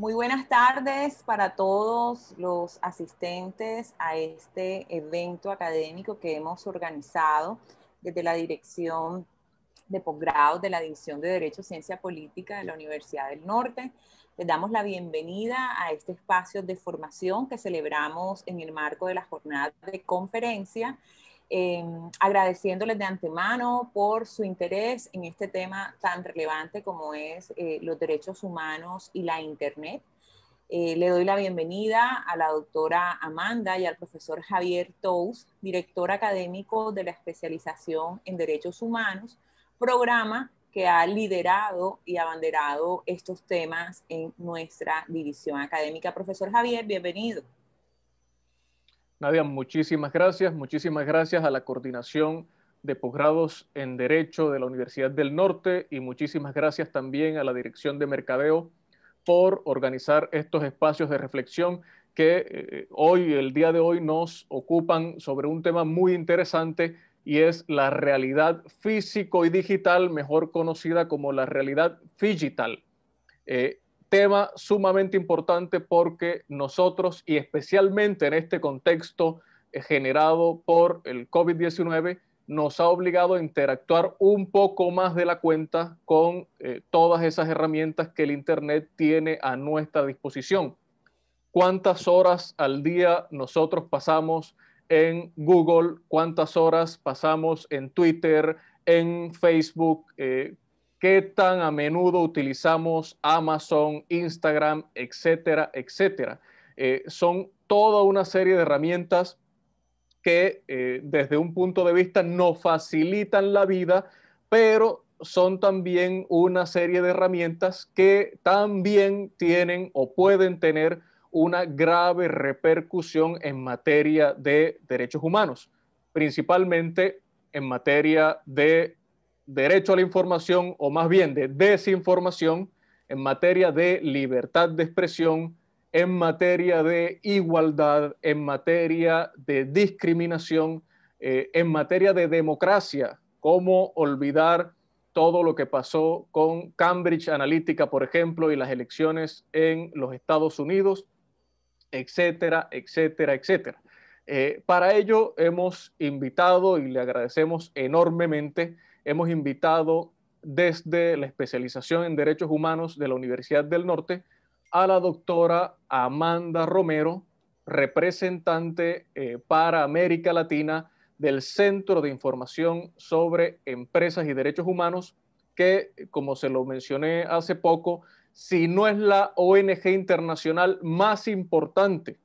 Muy buenas tardes para todos los asistentes a este evento académico que hemos organizado desde la Dirección de posgrado de la División de Derecho, Ciencia Política de la Universidad del Norte. Les damos la bienvenida a este espacio de formación que celebramos en el marco de la jornada de conferencia Em, agradeciéndoles de antemano por su interés en este tema tan relevante como es eh, los derechos humanos y la Internet. Eh, le doy la bienvenida a la doctora Amanda y al profesor Javier Tous, director académico de la especialización en derechos humanos, programa que ha liderado y abanderado estos temas en nuestra división académica. Profesor Javier, bienvenido. Nadia, muchísimas gracias. Muchísimas gracias a la coordinación de posgrados en Derecho de la Universidad del Norte y muchísimas gracias también a la Dirección de Mercadeo por organizar estos espacios de reflexión que eh, hoy, el día de hoy, nos ocupan sobre un tema muy interesante y es la realidad físico y digital, mejor conocida como la realidad digital. Eh, tema sumamente importante porque nosotros, y especialmente en este contexto eh, generado por el COVID-19, nos ha obligado a interactuar un poco más de la cuenta con eh, todas esas herramientas que el Internet tiene a nuestra disposición. ¿Cuántas horas al día nosotros pasamos en Google? ¿Cuántas horas pasamos en Twitter, en Facebook? Eh, qué tan a menudo utilizamos Amazon, Instagram, etcétera, etcétera. Eh, son toda una serie de herramientas que eh, desde un punto de vista nos facilitan la vida, pero son también una serie de herramientas que también tienen o pueden tener una grave repercusión en materia de derechos humanos, principalmente en materia de derecho a la información o más bien de desinformación, en materia de libertad de expresión, en materia de igualdad, en materia de discriminación, eh, en materia de democracia, cómo olvidar todo lo que pasó con Cambridge Analytica, por ejemplo, y las elecciones en los Estados Unidos, etcétera, etcétera, etcétera. Eh, para ello hemos invitado y le agradecemos enormemente hemos invitado desde la especialización en Derechos Humanos de la Universidad del Norte a la doctora Amanda Romero, representante eh, para América Latina del Centro de Información sobre Empresas y Derechos Humanos, que, como se lo mencioné hace poco, si no es la ONG internacional más importante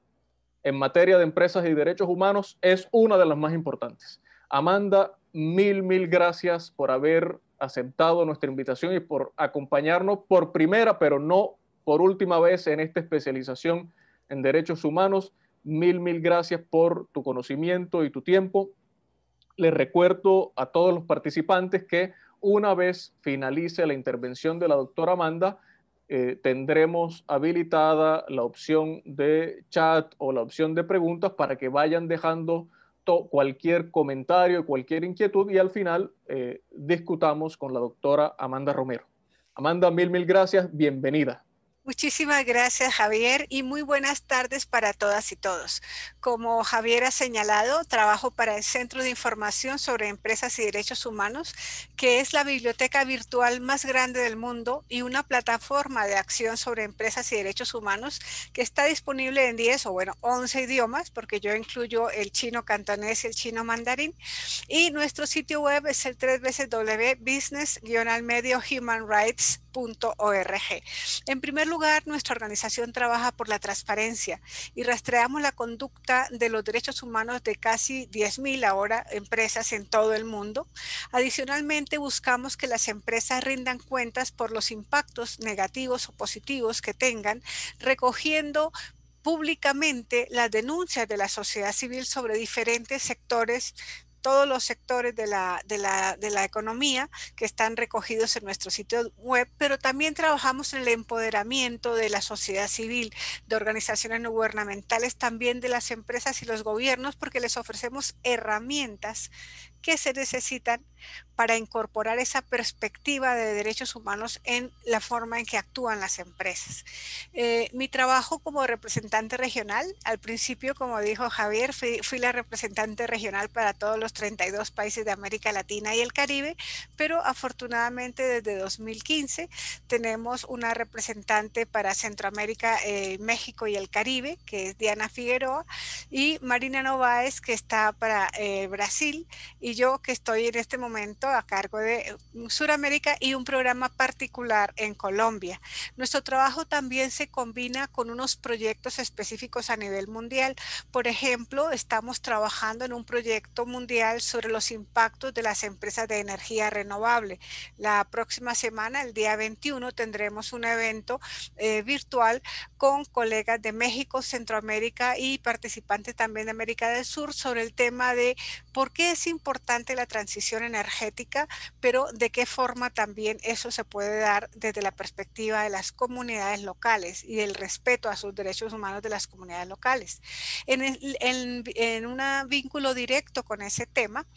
en materia de empresas y derechos humanos, es una de las más importantes. Amanda, mil, mil gracias por haber aceptado nuestra invitación y por acompañarnos por primera, pero no por última vez en esta especialización en derechos humanos. Mil, mil gracias por tu conocimiento y tu tiempo. Les recuerdo a todos los participantes que una vez finalice la intervención de la doctora Amanda, eh, tendremos habilitada la opción de chat o la opción de preguntas para que vayan dejando cualquier comentario, cualquier inquietud y al final eh, discutamos con la doctora Amanda Romero. Amanda, mil, mil gracias, bienvenida. Muchísimas gracias, Javier, y muy buenas tardes para todas y todos. Como Javier ha señalado, trabajo para el Centro de Información sobre Empresas y Derechos Humanos, que es la biblioteca virtual más grande del mundo y una plataforma de acción sobre empresas y derechos humanos que está disponible en 10 o bueno, 11 idiomas, porque yo incluyo el chino cantonés y el chino mandarín. Y nuestro sitio web es el 3 veces www.business-medio-human-rights en primer lugar, nuestra organización trabaja por la transparencia y rastreamos la conducta de los derechos humanos de casi 10.000 ahora empresas en todo el mundo. Adicionalmente, buscamos que las empresas rindan cuentas por los impactos negativos o positivos que tengan, recogiendo públicamente las denuncias de la sociedad civil sobre diferentes sectores todos los sectores de la, de la, de la economía que están recogidos en nuestro sitio web, pero también trabajamos en el empoderamiento de la sociedad civil, de organizaciones no gubernamentales, también de las empresas y los gobiernos, porque les ofrecemos herramientas que se necesitan para incorporar esa perspectiva de derechos humanos en la forma en que actúan las empresas. Eh, mi trabajo como representante regional, al principio, como dijo Javier, fui, la representante regional para todos los 32 países de América Latina y el Caribe, pero afortunadamente desde 2015 tenemos una representante para Centroamérica, eh, México y el Caribe, que es Diana Figueroa, y Marina Nováez, que está para eh, Brasil, y yo que estoy en este momento a cargo de mm, Suramérica y un programa particular en Colombia. Nuestro trabajo también se combina con unos proyectos específicos a nivel mundial. Por ejemplo, estamos trabajando en un proyecto mundial sobre los impactos de las empresas de energía renovable. La próxima semana, el día 21, tendremos un evento eh, virtual con colegas de México, Centroamérica y participantes también de América del Sur sobre el tema de por qué es importante la transición energética, pero de qué forma también eso se puede dar desde la perspectiva de las comunidades locales y el respeto a sus derechos humanos de las comunidades locales. en un vínculo directo con ese tema,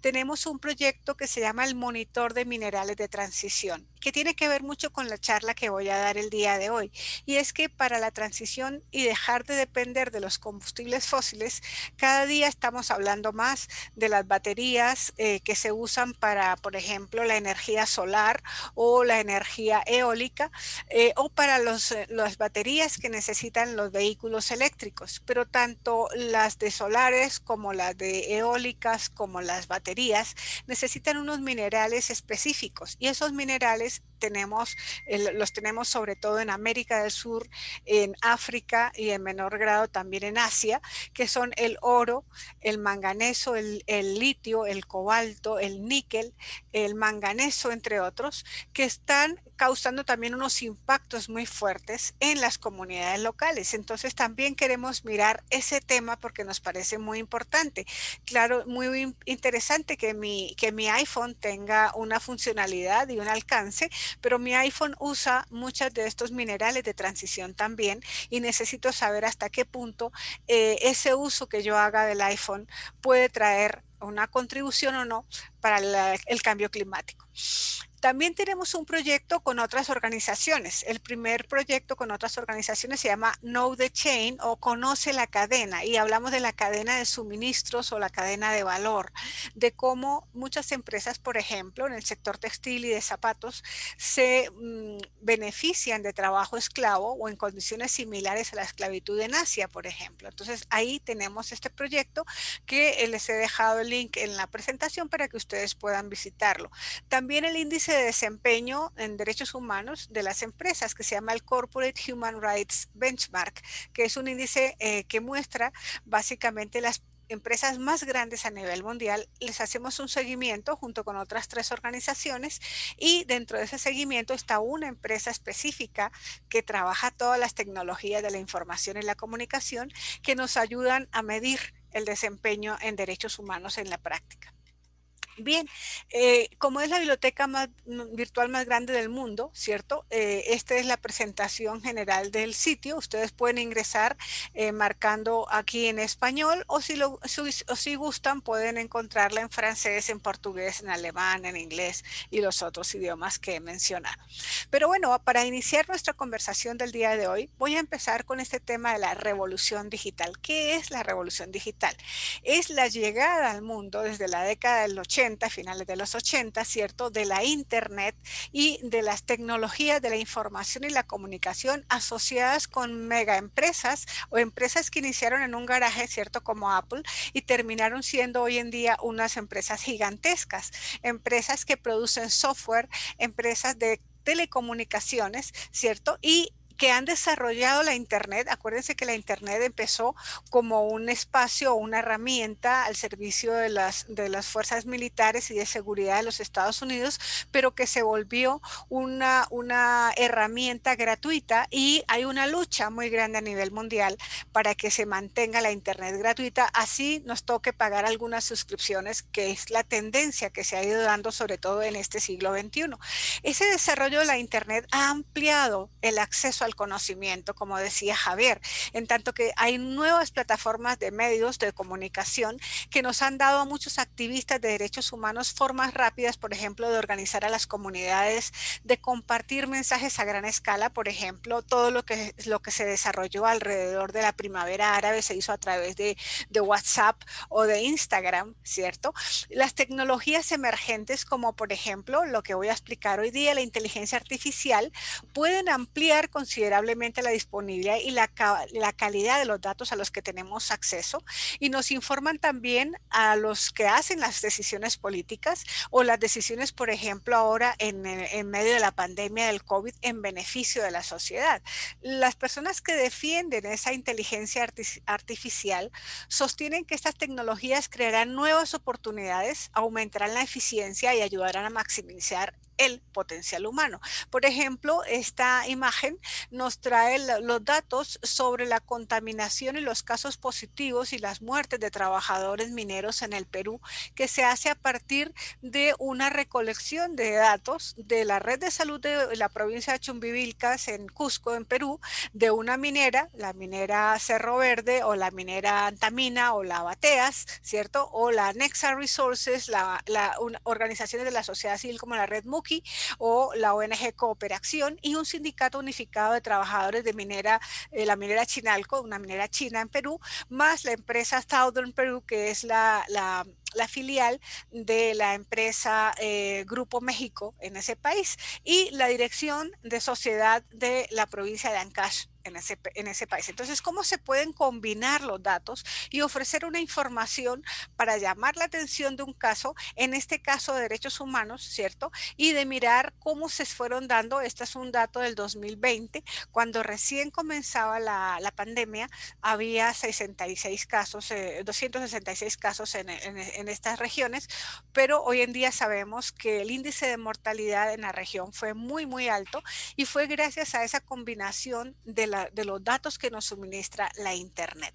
tenemos un proyecto que se llama el Monitor de Minerales de Transición, que tiene que ver mucho con la charla que voy a dar el día de hoy. Y es que para la transición y dejar de depender de los combustibles fósiles, cada día estamos hablando más de las baterías eh, que se usan para, por ejemplo, la energía solar o la energía eólica eh, o para eh, las baterías que necesitan los vehículos eléctricos. Pero tanto las de solares como las de eólicas como las baterías necesitan unos minerales específicos y esos minerales tenemos, eh, los tenemos sobre todo en América del Sur, en África y en menor grado también en Asia, que son el oro, el manganeso, el, el litio, el cobalto, el níquel, el manganeso, entre otros, que están causando también unos impactos muy fuertes en las comunidades locales. Entonces también queremos mirar ese tema porque nos parece muy importante. Claro, muy interesante que mi, que mi iPhone tenga una funcionalidad y un alcance, pero mi iPhone usa muchos de estos minerales de transición también y necesito saber hasta qué punto eh, ese uso que yo haga del iPhone puede traer una contribución o no para el cambio climático. También tenemos un proyecto con otras organizaciones. El primer proyecto con otras organizaciones se llama Know the Chain o Conoce la cadena y hablamos de la cadena de suministros o la cadena de valor, de cómo muchas empresas, por ejemplo, en el sector textil y de zapatos, se mm, benefician de trabajo esclavo o en condiciones similares a la esclavitud en Asia, por ejemplo. Entonces ahí tenemos este proyecto que les he dejado el link en la presentación para que ustedes puedan visitarlo. También el índice de desempeño en derechos humanos de las empresas que se llama el Corporate Human Rights Benchmark, que es un índice eh, que muestra básicamente las empresas más grandes a nivel mundial, les hacemos un seguimiento junto con otras tres organizaciones y dentro de ese seguimiento está una empresa específica que trabaja todas las tecnologías de la información y la comunicación que nos ayudan a medir el desempeño en derechos humanos en la práctica. Bien, eh, como es la biblioteca mm, virtual más grande del mundo, ¿cierto? Eh, esta es la presentación general del sitio. Ustedes pueden ingresar eh, marcando aquí en español o si, lo, o si gustan pueden encontrarla en francés, en portugués, en alemán, en inglés y los otros idiomas que he mencionado. Pero bueno, para iniciar nuestra conversación del día de hoy, voy a empezar con este tema de la revolución digital. ¿Qué es la revolución digital? Es la llegada al mundo desde la década del 80 a finales de los 80, ¿cierto? De la Internet y de las tecnologías de la información y la comunicación asociadas con mega empresas o empresas que iniciaron en un garaje, ¿cierto? Como Apple y terminaron siendo hoy en día unas empresas gigantescas, empresas que producen software, empresas de telecomunicaciones, ¿cierto? Y que han desarrollado la Internet. Acuérdense que la Internet empezó como un espacio o una herramienta al servicio de las, de las fuerzas militares y de seguridad de los Estados Unidos, pero que se volvió una, una herramienta gratuita y hay una lucha muy grande a nivel mundial para que se mantenga la Internet gratuita. Así nos toque pagar algunas suscripciones, que es la tendencia que se ha ido dando sobre todo en este siglo XXI. Ese desarrollo de la Internet ha ampliado el acceso a conocimiento, como decía Javier, en tanto que hay nuevas plataformas de medios de comunicación que nos han dado a muchos activistas de derechos humanos formas rápidas, por ejemplo, de organizar a las comunidades, de compartir mensajes a gran escala, por ejemplo, todo lo que, lo que se desarrolló alrededor de la primavera árabe se hizo a través de, de WhatsApp o de Instagram, ¿cierto? Las tecnologías emergentes, como por ejemplo lo que voy a explicar hoy día, la inteligencia artificial, pueden ampliar considerablemente considerablemente la disponibilidad y la, calidad de los datos a los que tenemos acceso y nos informan también a los que hacen las decisiones políticas o las decisiones, por ejemplo, ahora en, medio de la pandemia del COVID en beneficio de la sociedad. Las personas que defienden esa inteligencia artificial sostienen que estas tecnologías crearán nuevas oportunidades, aumentarán la eficiencia y ayudarán a maximizar el potencial humano. Por ejemplo, esta imagen nos trae los datos sobre la contaminación y los casos positivos y las muertes de trabajadores mineros en el Perú, que se hace a partir de una recolección de datos de la red de salud de la provincia de Chumbivilcas en Cusco, en Perú, de una minera, la minera Cerro Verde o la minera Antamina o la Bateas, ¿cierto? O la Nexa Resources, la, la organizaciones de la sociedad civil como la red MUC o la ONG Cooperación y un sindicato unificado de trabajadores de minera, eh, la minera Chinalco, una minera china en Perú, más la empresa Southern Perú, que es la la filial de la empresa eh, Grupo México en ese país y la dirección de sociedad de la provincia de Ancash. En ese, en ese país. Entonces, ¿cómo se pueden combinar los datos y ofrecer una información para llamar la atención de un caso, en este caso de derechos humanos, ¿cierto? Y de mirar cómo se fueron dando, este es un dato del 2020, cuando recién comenzaba la, pandemia, había 66 casos, 266 eh, casos en, en, en estas regiones, pero hoy en día sabemos que el índice de mortalidad en la región fue muy, muy alto y fue gracias a esa combinación de, de los datos que nos suministra la Internet.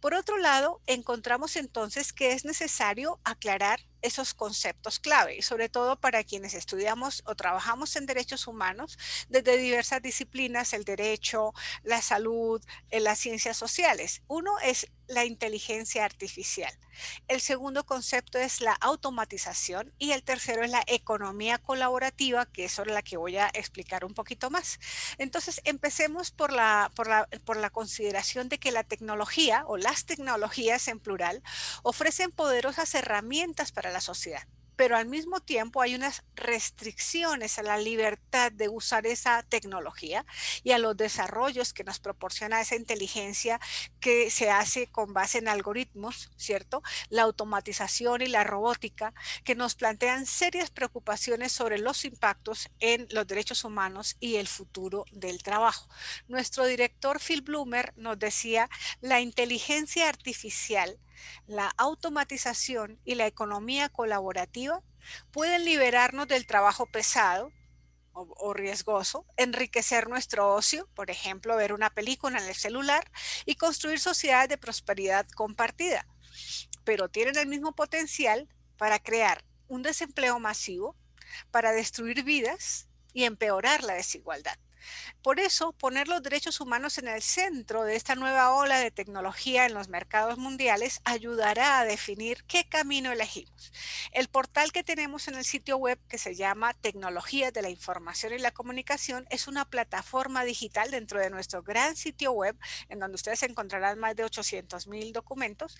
Por otro lado, encontramos entonces que es necesario aclarar esos conceptos clave, sobre todo para quienes estudiamos o trabajamos en derechos humanos desde diversas disciplinas, el derecho, la salud, eh, las ciencias sociales. Uno es la inteligencia artificial. El segundo concepto es la automatización y el tercero es la economía colaborativa, que es sobre la que voy a explicar un poquito más. Entonces, empecemos por la, por la, por la consideración de que la tecnología o las tecnologías en plural ofrecen poderosas herramientas para la sociedad pero al mismo tiempo hay unas restricciones a la libertad de usar esa tecnología y a los desarrollos que nos proporciona esa inteligencia que se hace con base en algoritmos, ¿cierto? La automatización y la robótica que nos plantean serias preocupaciones sobre los impactos en los derechos humanos y el futuro del trabajo. Nuestro director Phil Bloomer nos decía, la inteligencia artificial la automatización y la economía colaborativa pueden liberarnos del trabajo pesado o, riesgoso, enriquecer nuestro ocio, por ejemplo, ver una película en el celular y construir sociedades de prosperidad compartida. Pero tienen el mismo potencial para crear un desempleo masivo, para destruir vidas y empeorar la desigualdad. Por eso, poner los derechos humanos en el centro de esta nueva ola de tecnología en los mercados mundiales ayudará a definir qué camino elegimos. El portal que tenemos en el sitio web que se llama Tecnologías de la Información y la Comunicación es una plataforma digital dentro de nuestro gran sitio web en donde ustedes encontrarán más de 800 mil documentos.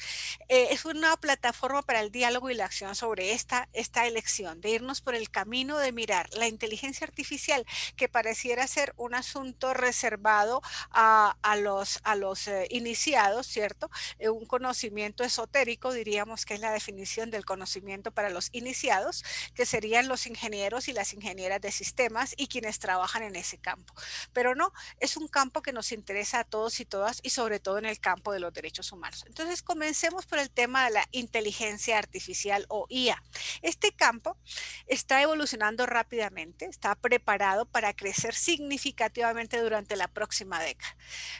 Eh, es una plataforma para el diálogo y la acción sobre esta, esta elección, de irnos por el camino de mirar la inteligencia artificial que pareciera ser un asunto reservado a, a los, a los eh, iniciados, ¿cierto? Eh, un conocimiento esotérico, diríamos que es la definición del conocimiento para los iniciados, que serían los ingenieros y las ingenieras de sistemas y quienes trabajan en ese campo. Pero no, es un campo que nos interesa a todos y todas y sobre todo en el campo de los derechos humanos. Entonces, comencemos por el tema de la inteligencia artificial o IA. Este campo está evolucionando rápidamente, está preparado para crecer significativamente significativamente durante la próxima década.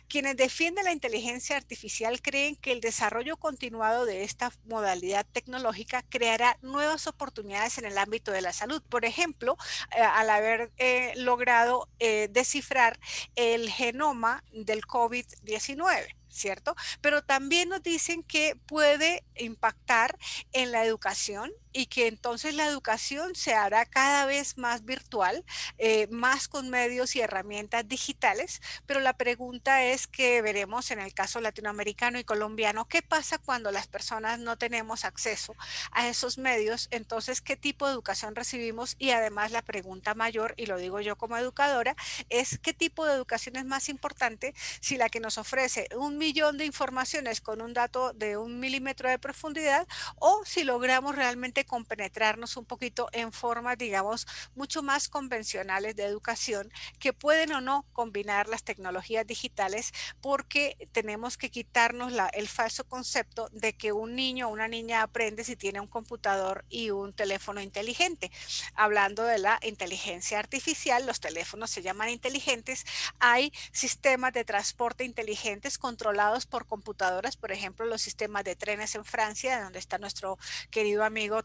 Quienes defienden la inteligencia artificial creen que el desarrollo continuado de esta modalidad tecnológica creará nuevas oportunidades en el ámbito de la salud. Por ejemplo, eh, al haber eh, logrado eh, descifrar el genoma del COVID-19. ¿Cierto? Pero también nos dicen que puede impactar en la educación, y que entonces la educación se hará cada vez más virtual, eh, más con medios y herramientas digitales, pero la pregunta es que veremos en el caso latinoamericano y colombiano, ¿qué pasa cuando las personas no tenemos acceso a esos medios? Entonces, ¿qué tipo de educación recibimos? Y además la pregunta mayor, y lo digo yo como educadora, es ¿qué tipo de educación es más importante si la que nos ofrece un millón de informaciones con un dato de un milímetro de profundidad o si logramos realmente compenetrarnos un poquito en formas, digamos, mucho más convencionales de educación que pueden o no combinar las tecnologías digitales porque tenemos que quitarnos la, el falso concepto de que un niño o una niña aprende si tiene un computador y un teléfono inteligente. Hablando de la inteligencia artificial, los teléfonos se llaman inteligentes, hay sistemas de transporte inteligentes controlados por computadoras, por ejemplo, los sistemas de trenes en Francia, donde está nuestro querido amigo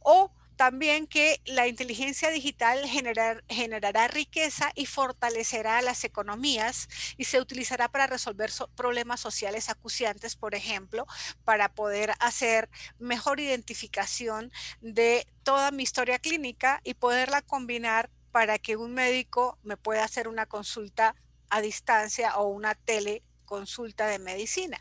o también que la inteligencia digital generará riqueza y fortalecerá las economías y se utilizará para resolver problemas sociales acuciantes, por ejemplo, para poder hacer mejor identificación de toda mi historia clínica y poderla combinar para que un médico me pueda hacer una consulta a distancia o una teleconsulta de medicina.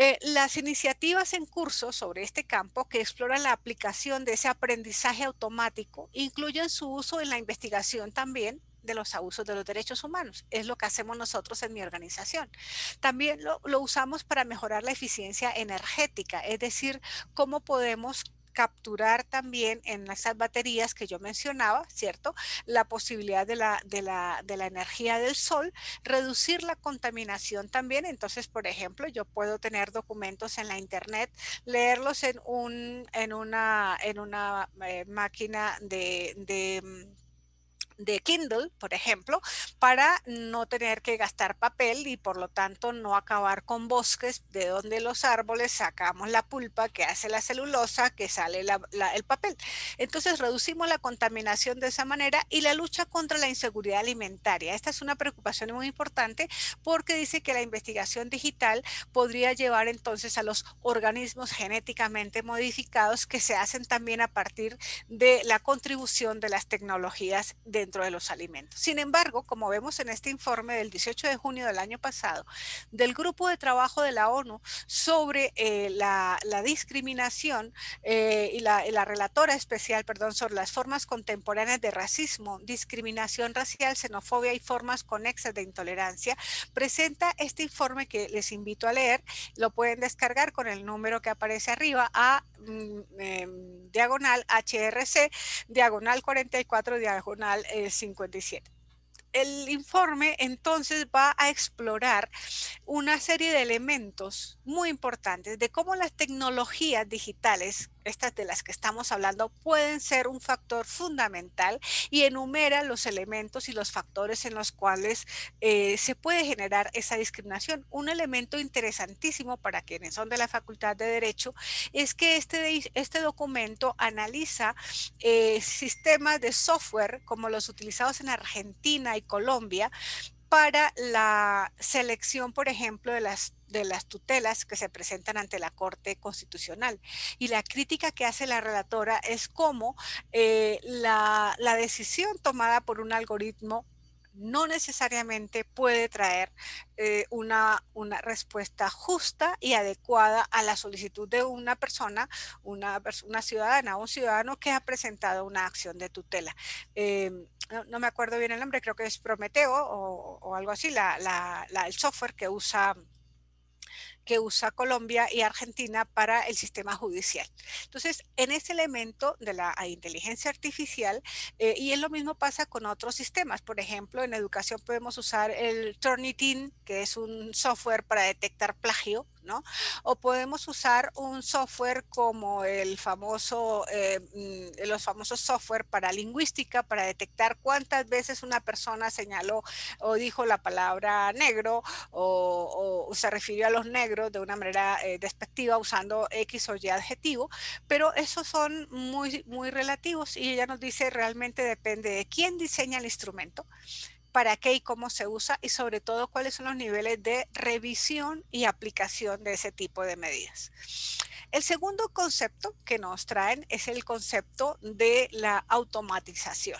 Eh, las iniciativas en curso sobre este campo que exploran la aplicación de ese aprendizaje automático incluyen su uso en la investigación también de los abusos de los derechos humanos. Es lo que hacemos nosotros en mi organización. También lo, lo usamos para mejorar la eficiencia energética, es decir, cómo podemos capturar también en esas baterías que yo mencionaba, ¿cierto? La posibilidad de la, de la, de la energía del sol, reducir la contaminación también. Entonces, por ejemplo, yo puedo tener documentos en la internet, leerlos en, un, en una, en una eh, máquina de, de mm, de Kindle, por ejemplo, para no tener que gastar papel y por lo tanto no acabar con bosques de donde los árboles sacamos la pulpa que hace la celulosa, que sale el papel. Entonces reducimos la contaminación de esa manera y la lucha contra la inseguridad alimentaria. Esta es una preocupación muy importante porque dice que la investigación digital podría llevar entonces a los organismos genéticamente modificados que se hacen también a partir de la contribución de las tecnologías de de los alimentos. Sin embargo, como vemos en este informe del 18 de junio del año pasado, del Grupo de Trabajo de la ONU sobre eh, la, discriminación eh, y, la, relatora especial, perdón, sobre las formas contemporáneas de racismo, discriminación racial, xenofobia y formas conexas de intolerancia, presenta este informe que les invito a leer. Lo pueden descargar con el número que aparece arriba a mm, em, diagonal HRC, diagonal 44, diagonal eh, El informe entonces va a explorar una serie de elementos muy importantes de cómo las tecnologías digitales estas de las que estamos hablando, pueden ser un factor fundamental y enumera los elementos y los factores en los cuales eh, se puede generar esa discriminación. Un elemento interesantísimo para quienes son de la Facultad de Derecho es que este, este documento analiza eh, sistemas de software como los utilizados en Argentina y Colombia para la selección, por ejemplo, de las de las tutelas que se presentan ante la Corte Constitucional. Y la crítica que hace la relatora es cómo eh, la, decisión tomada por un algoritmo no necesariamente puede traer eh, una, una, respuesta justa y adecuada a la solicitud de una persona, una, ciudadana o un ciudadano que ha presentado una acción de tutela. Eh, no, me acuerdo bien el nombre, creo que es Prometeo o, algo así, el software que usa que usa Colombia y Argentina para el sistema judicial. Entonces, en ese elemento de la ah, inteligencia artificial, eh, y es lo mismo pasa con otros sistemas, por ejemplo, en educación podemos usar el Turnitin, que es un software para detectar plagio, o podemos usar un software como el famoso, eh, mm, los famosos software para lingüística para detectar cuántas veces una persona señaló o dijo la palabra negro o, se refirió a los negros de una manera eh, despectiva usando X o Y adjetivo, pero esos son muy, muy relativos y ella nos dice realmente depende de quién diseña el instrumento, para qué y cómo se usa y sobre todo cuáles son los niveles de revisión y aplicación de ese tipo de medidas. El segundo concepto que nos traen es el concepto de la automatización.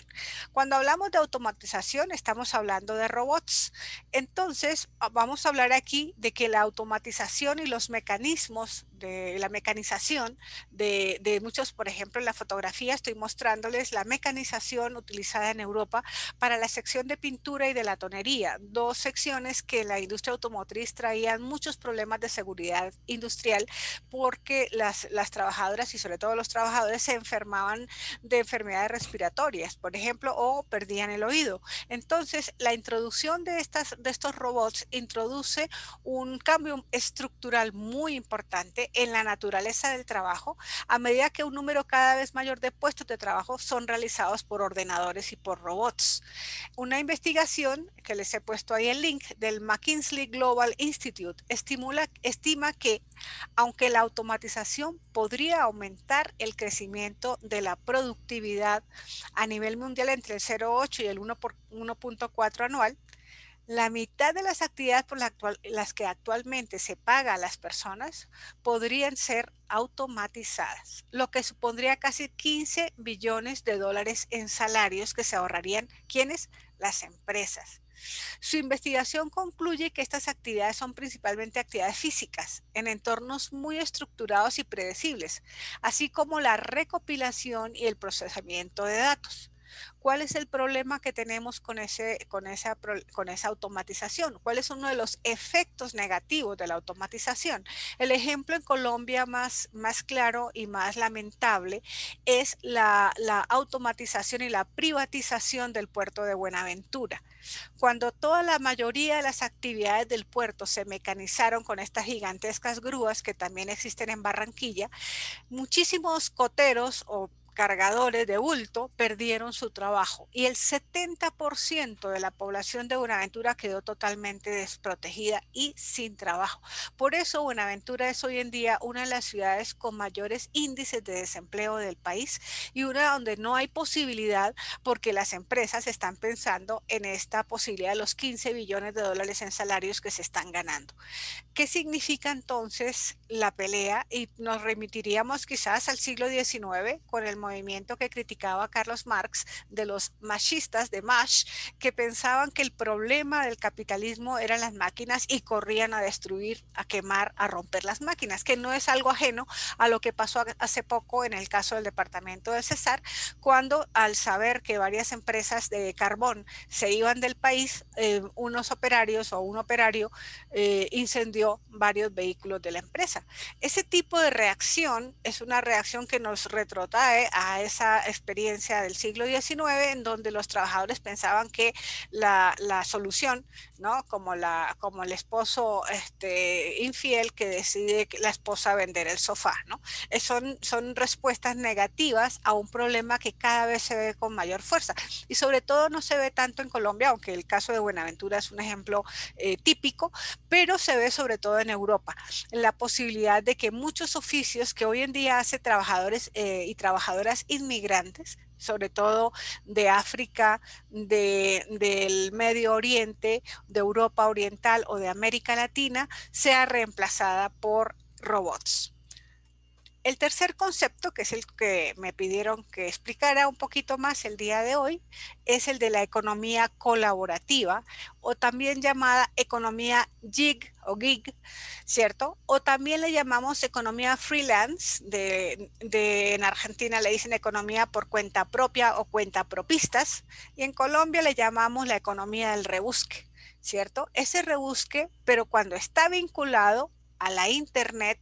Cuando hablamos de automatización estamos hablando de robots. Entonces ah, vamos a hablar aquí de que la automatización y los mecanismos de la mecanización de, muchos, por ejemplo, en la fotografía estoy mostrándoles la mecanización utilizada en Europa para la sección de pintura y de la tonería, dos secciones que la industria automotriz traían muchos problemas de seguridad industrial porque las, trabajadoras y sobre todo los trabajadores se enfermaban de enfermedades respiratorias, por ejemplo, o perdían el oído. Entonces, la introducción de, estas, de estos robots introduce un cambio estructural muy importante en la naturaleza del trabajo, a medida que un número cada vez mayor de puestos de trabajo son realizados por ordenadores y por robots. Una investigación que les he puesto ahí el link del McKinsey Global Institute estimula, estima que aunque la automatización podría aumentar el crecimiento de la productividad a nivel mundial entre el 0,8 y el 1.4 anual, la mitad de las actividades por las que actualmente se paga a las personas podrían ser automatizadas, lo que supondría casi 15 billones de dólares en salarios que se ahorrarían quienes las empresas. Su investigación concluye que estas actividades son principalmente actividades físicas, en entornos muy estructurados y predecibles, así como la recopilación y el procesamiento de datos. ¿Cuál es el problema que tenemos con, ese, con, esa, con esa automatización? ¿Cuál es uno de los efectos negativos de la automatización? El ejemplo en Colombia más, más claro y más lamentable es la, la automatización y la privatización del puerto de Buenaventura. Cuando toda la mayoría de las actividades del puerto se mecanizaron con estas gigantescas grúas que también existen en Barranquilla, muchísimos coteros o cargadores de bulto perdieron su trabajo y el 70% de la población de Buenaventura quedó totalmente desprotegida y sin trabajo. Por eso Buenaventura es hoy en día una de las ciudades con mayores índices de desempleo del país y una donde no hay posibilidad porque las empresas están pensando en esta posibilidad de los 15 billones de dólares en salarios que se están ganando. ¿Qué significa entonces la pelea? Y nos remitiríamos quizás al siglo XIX con el movimiento que criticaba a Carlos Marx de los machistas de Mash, que pensaban que el problema del capitalismo eran las máquinas y corrían a destruir, a quemar, a romper las máquinas, que no es algo ajeno a lo que pasó hace poco en el caso del departamento de Cesar, cuando al saber que varias empresas de carbón se iban del país, eh, unos operarios o un operario eh, incendió varios vehículos de la empresa. Ese tipo de reacción es una reacción que nos retrotrae a esa experiencia del siglo XIX en donde los trabajadores pensaban que la, la solución como, la, como el esposo este, infiel que decide que la esposa vender el sofá, ¿no? son, son respuestas negativas a un problema que cada vez se ve con mayor fuerza. Y sobre todo no se ve tanto en Colombia, aunque el caso de Buenaventura es un ejemplo eh, típico, pero se ve sobre todo en Europa. La posibilidad de que muchos oficios que hoy en día hace trabajadores eh, y trabajadoras inmigrantes sobre todo de África, de, del Medio Oriente, de Europa Oriental o de América Latina, sea reemplazada por robots. El tercer concepto, que es el que me pidieron que explicara un poquito más el día de hoy, es el de la economía colaborativa o también llamada economía gig o gig, ¿cierto? O también le llamamos economía freelance, de, en Argentina le dicen economía por cuenta propia o cuenta propistas, y en Colombia le llamamos la economía del rebusque, ¿cierto? Ese rebusque, pero cuando está vinculado a la Internet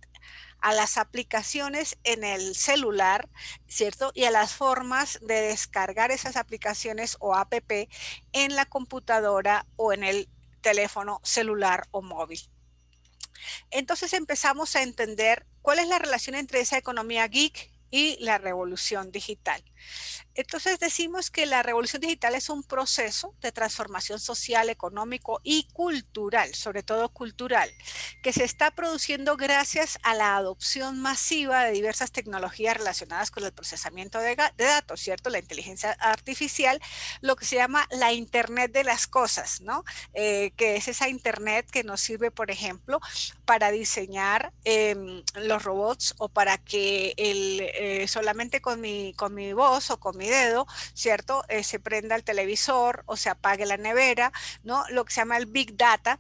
a las aplicaciones en el celular, ¿cierto? Y a las formas de descargar esas aplicaciones o app en la computadora o en el teléfono celular o móvil. Entonces empezamos a entender cuál es la relación entre esa economía geek y la revolución digital. Entonces decimos que la revolución digital es un proceso de transformación social, económico y cultural, sobre todo cultural, que se está produciendo gracias a la adopción masiva de diversas tecnologías relacionadas con el procesamiento de, datos, ¿cierto? La inteligencia artificial, lo que se llama la Internet de las Cosas, ¿no? Eh, que es esa Internet que nos sirve, por ejemplo, para diseñar em, los robots o para que eh, solamente con mi, con mi voz o con mi dedo, ¿cierto? Eh, se prenda el televisor o se apague la nevera, ¿no? Lo que se llama el Big Data,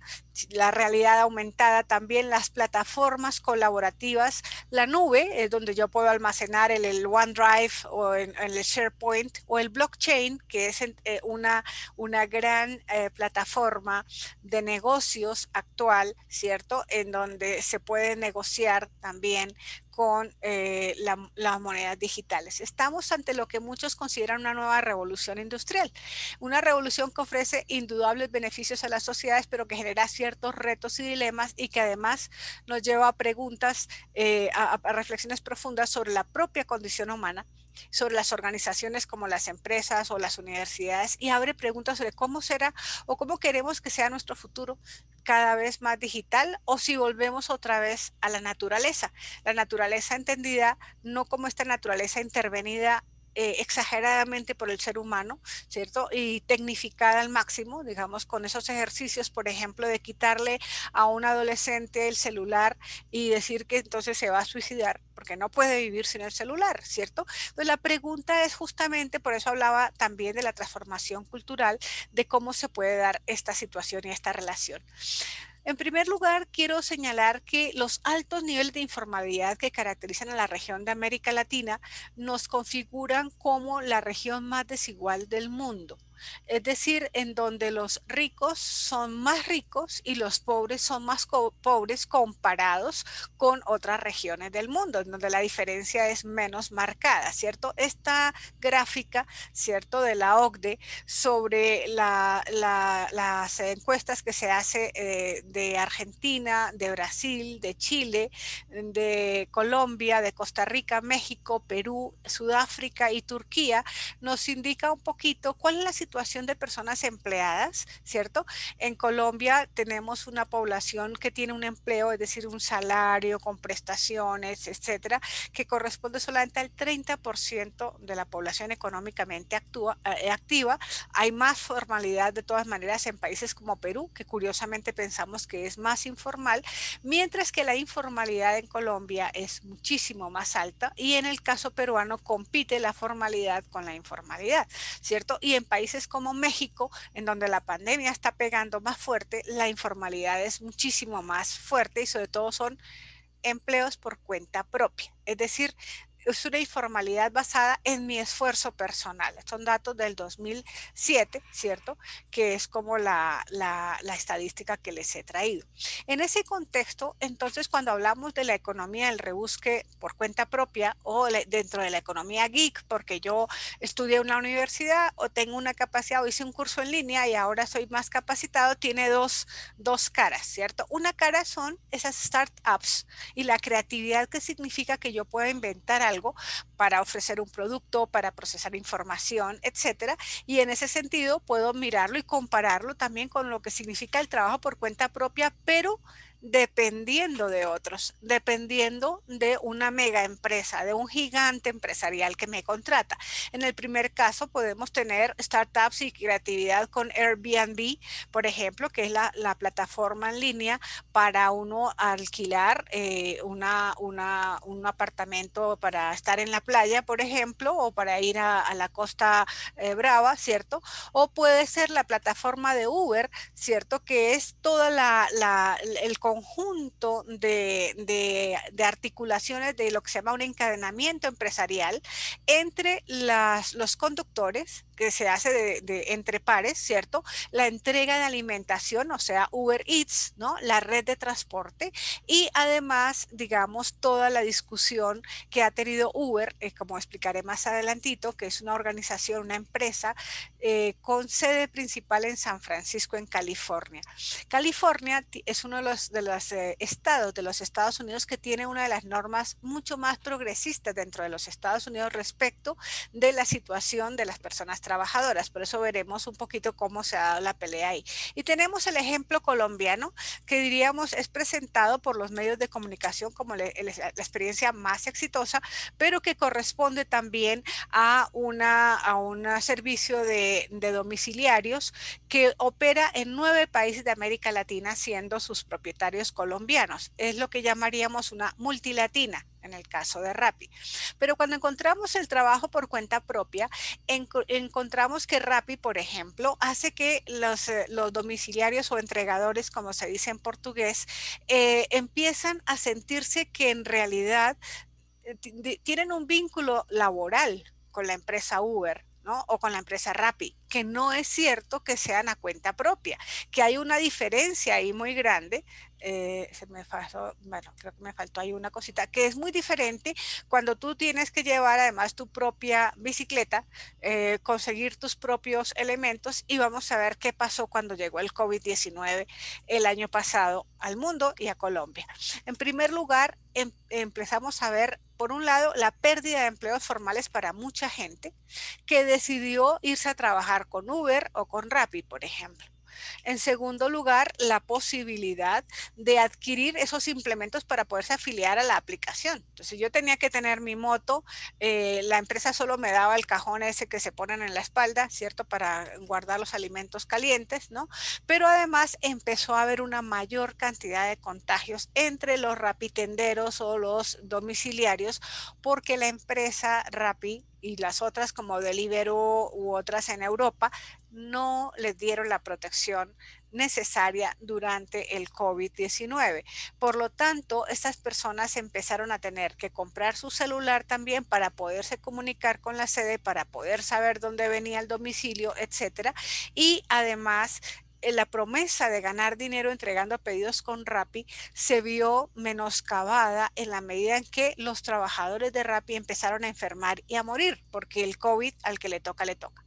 la realidad aumentada, también las plataformas colaborativas, la nube, es donde yo puedo almacenar el, OneDrive o en, el SharePoint, o el blockchain, que es eh, una, una gran eh, plataforma de negocios actual, ¿cierto? En donde se puede negociar también con eh, las monedas digitales. Estamos ante lo que muchos consideran una nueva revolución industrial, una revolución que ofrece indudables beneficios a las sociedades, pero que genera ciertos retos y dilemas y que además nos lleva a preguntas, eh, a reflexiones profundas sobre la propia condición humana sobre las organizaciones como las empresas o las universidades y abre preguntas sobre cómo será o cómo queremos que sea nuestro futuro cada vez más digital o si volvemos otra vez a la naturaleza. La naturaleza entendida no como esta naturaleza intervenida eh, exageradamente por el ser humano, ¿cierto? Y tecnificada al máximo, digamos, con esos ejercicios, por ejemplo, de quitarle a un adolescente el celular y decir que entonces se va a suicidar, porque no puede vivir sin el celular, ¿cierto? Entonces pues la pregunta es justamente, por eso hablaba también de la transformación cultural, de cómo se puede dar esta situación y esta relación. En primer lugar, quiero señalar que los altos niveles de informalidad que caracterizan a la región de América Latina nos configuran como la región más desigual del mundo es decir, en donde los ricos son más ricos y los pobres son más pobres comparados con otras regiones del mundo, donde la diferencia es menos marcada, ¿cierto? Esta gráfica, ¿cierto?, de la OCDE sobre las encuestas que se hace eh, de Argentina, de Brasil, de Chile, de Colombia, de Costa Rica, México, Perú, Sudáfrica y Turquía, nos indica un poquito cuál es la situación situación de personas empleadas, ¿cierto? En Colombia tenemos una población que tiene un empleo, es decir, un salario con prestaciones, etcétera, que corresponde solamente al 30% de la población económicamente eh, activa. Hay más formalidad de todas maneras en países como Perú, que curiosamente pensamos que es más informal, mientras que la informalidad en Colombia es muchísimo más alta y en el caso peruano compite la formalidad con la informalidad, ¿cierto? Y en países como México, en donde la pandemia está pegando más fuerte, la informalidad es muchísimo más fuerte y sobre todo son empleos por cuenta propia. Es decir, es una informalidad basada en mi esfuerzo personal. Son datos del 2007, ¿cierto? Que es como la, la, la estadística que les he traído. En ese contexto, entonces, cuando hablamos de la economía del rebusque por cuenta propia o dentro de la economía geek, porque yo estudié en una universidad o tengo una capacidad o hice un curso en línea y ahora soy más capacitado, tiene dos, dos caras, ¿cierto? Una cara son esas startups y la creatividad que significa que yo pueda inventar algo para ofrecer un producto, para procesar información, etcétera. Y en ese sentido puedo mirarlo y compararlo también con lo que significa el trabajo por cuenta propia, pero dependiendo de otros, dependiendo de una mega empresa, de un gigante empresarial que me contrata. En el primer caso podemos tener startups y creatividad con Airbnb, por ejemplo, que es la, plataforma en línea para uno alquilar eh, una, un apartamento para estar en la playa, por ejemplo, o para ir a, la costa eh, brava, ¿cierto? O puede ser la plataforma de Uber, ¿cierto? Que es toda la, el conjunto de, articulaciones de lo que se llama un encadenamiento empresarial entre las, los conductores que se hace de, entre pares, ¿cierto? La entrega de alimentación, o sea, Uber Eats, ¿no? La red de transporte y además, digamos, toda la discusión que ha tenido Uber, eh, como explicaré más adelantito, que es una organización, una empresa eh, con sede principal en San Francisco, en California. California es uno de los, eh, estados de los Estados Unidos que tiene una de las normas mucho más progresistas dentro de los Estados Unidos respecto de la situación de las personas trabajadoras. Por eso veremos un poquito cómo se ha dado la pelea ahí. Y tenemos el ejemplo colombiano que diríamos es presentado por los medios de comunicación como la experiencia más exitosa, pero que corresponde también a un a un servicio de, de domiciliarios que opera en nueve países de América Latina siendo sus propietarios colombianos. Es lo que llamaríamos una multilatina en el caso de Rappi. Pero cuando encontramos el trabajo por cuenta propia, encontramos que Rappi, por ejemplo, hace que eh, los, domiciliarios o entregadores, como se dice en portugués, eh, empiezan a sentirse que en realidad eh, tienen un vínculo laboral con la empresa Uber. o con la empresa Rappi, que no es cierto que sean a cuenta propia, que hay una diferencia ahí muy grande eh, se me pasó, bueno, creo que me faltó ahí una cosita, que es muy diferente cuando tú tienes que llevar además tu propia bicicleta, eh, conseguir tus propios elementos y vamos a ver qué pasó cuando llegó el COVID-19 el año pasado al mundo y a Colombia. En primer lugar, em, empezamos a ver, por un lado, la pérdida de empleos formales para mucha gente que decidió irse a trabajar con Uber o con Rappi, por ejemplo. En segundo lugar, la posibilidad de adquirir esos implementos para poderse afiliar a la aplicación. Entonces yo tenía que tener mi moto, eh, la empresa solo me daba el cajón ese que se ponen en la espalda, ¿cierto? Para guardar los alimentos calientes, ¿no? Pero además empezó a haber una mayor cantidad de contagios entre los rapitenderos o los domiciliarios porque la empresa Rapi y las otras como delibero u otras en Europa, no les dieron la protección necesaria durante el COVID-19. Por lo tanto, estas personas empezaron a tener que comprar su celular también para poderse comunicar con la sede, para poder saber dónde venía el domicilio, etcétera, y además eh, la promesa de ganar dinero entregando pedidos con Rappi se vio menoscabada en la medida en que los trabajadores de Rappi empezaron a enfermar y a morir, porque el COVID al que le toca, le toca.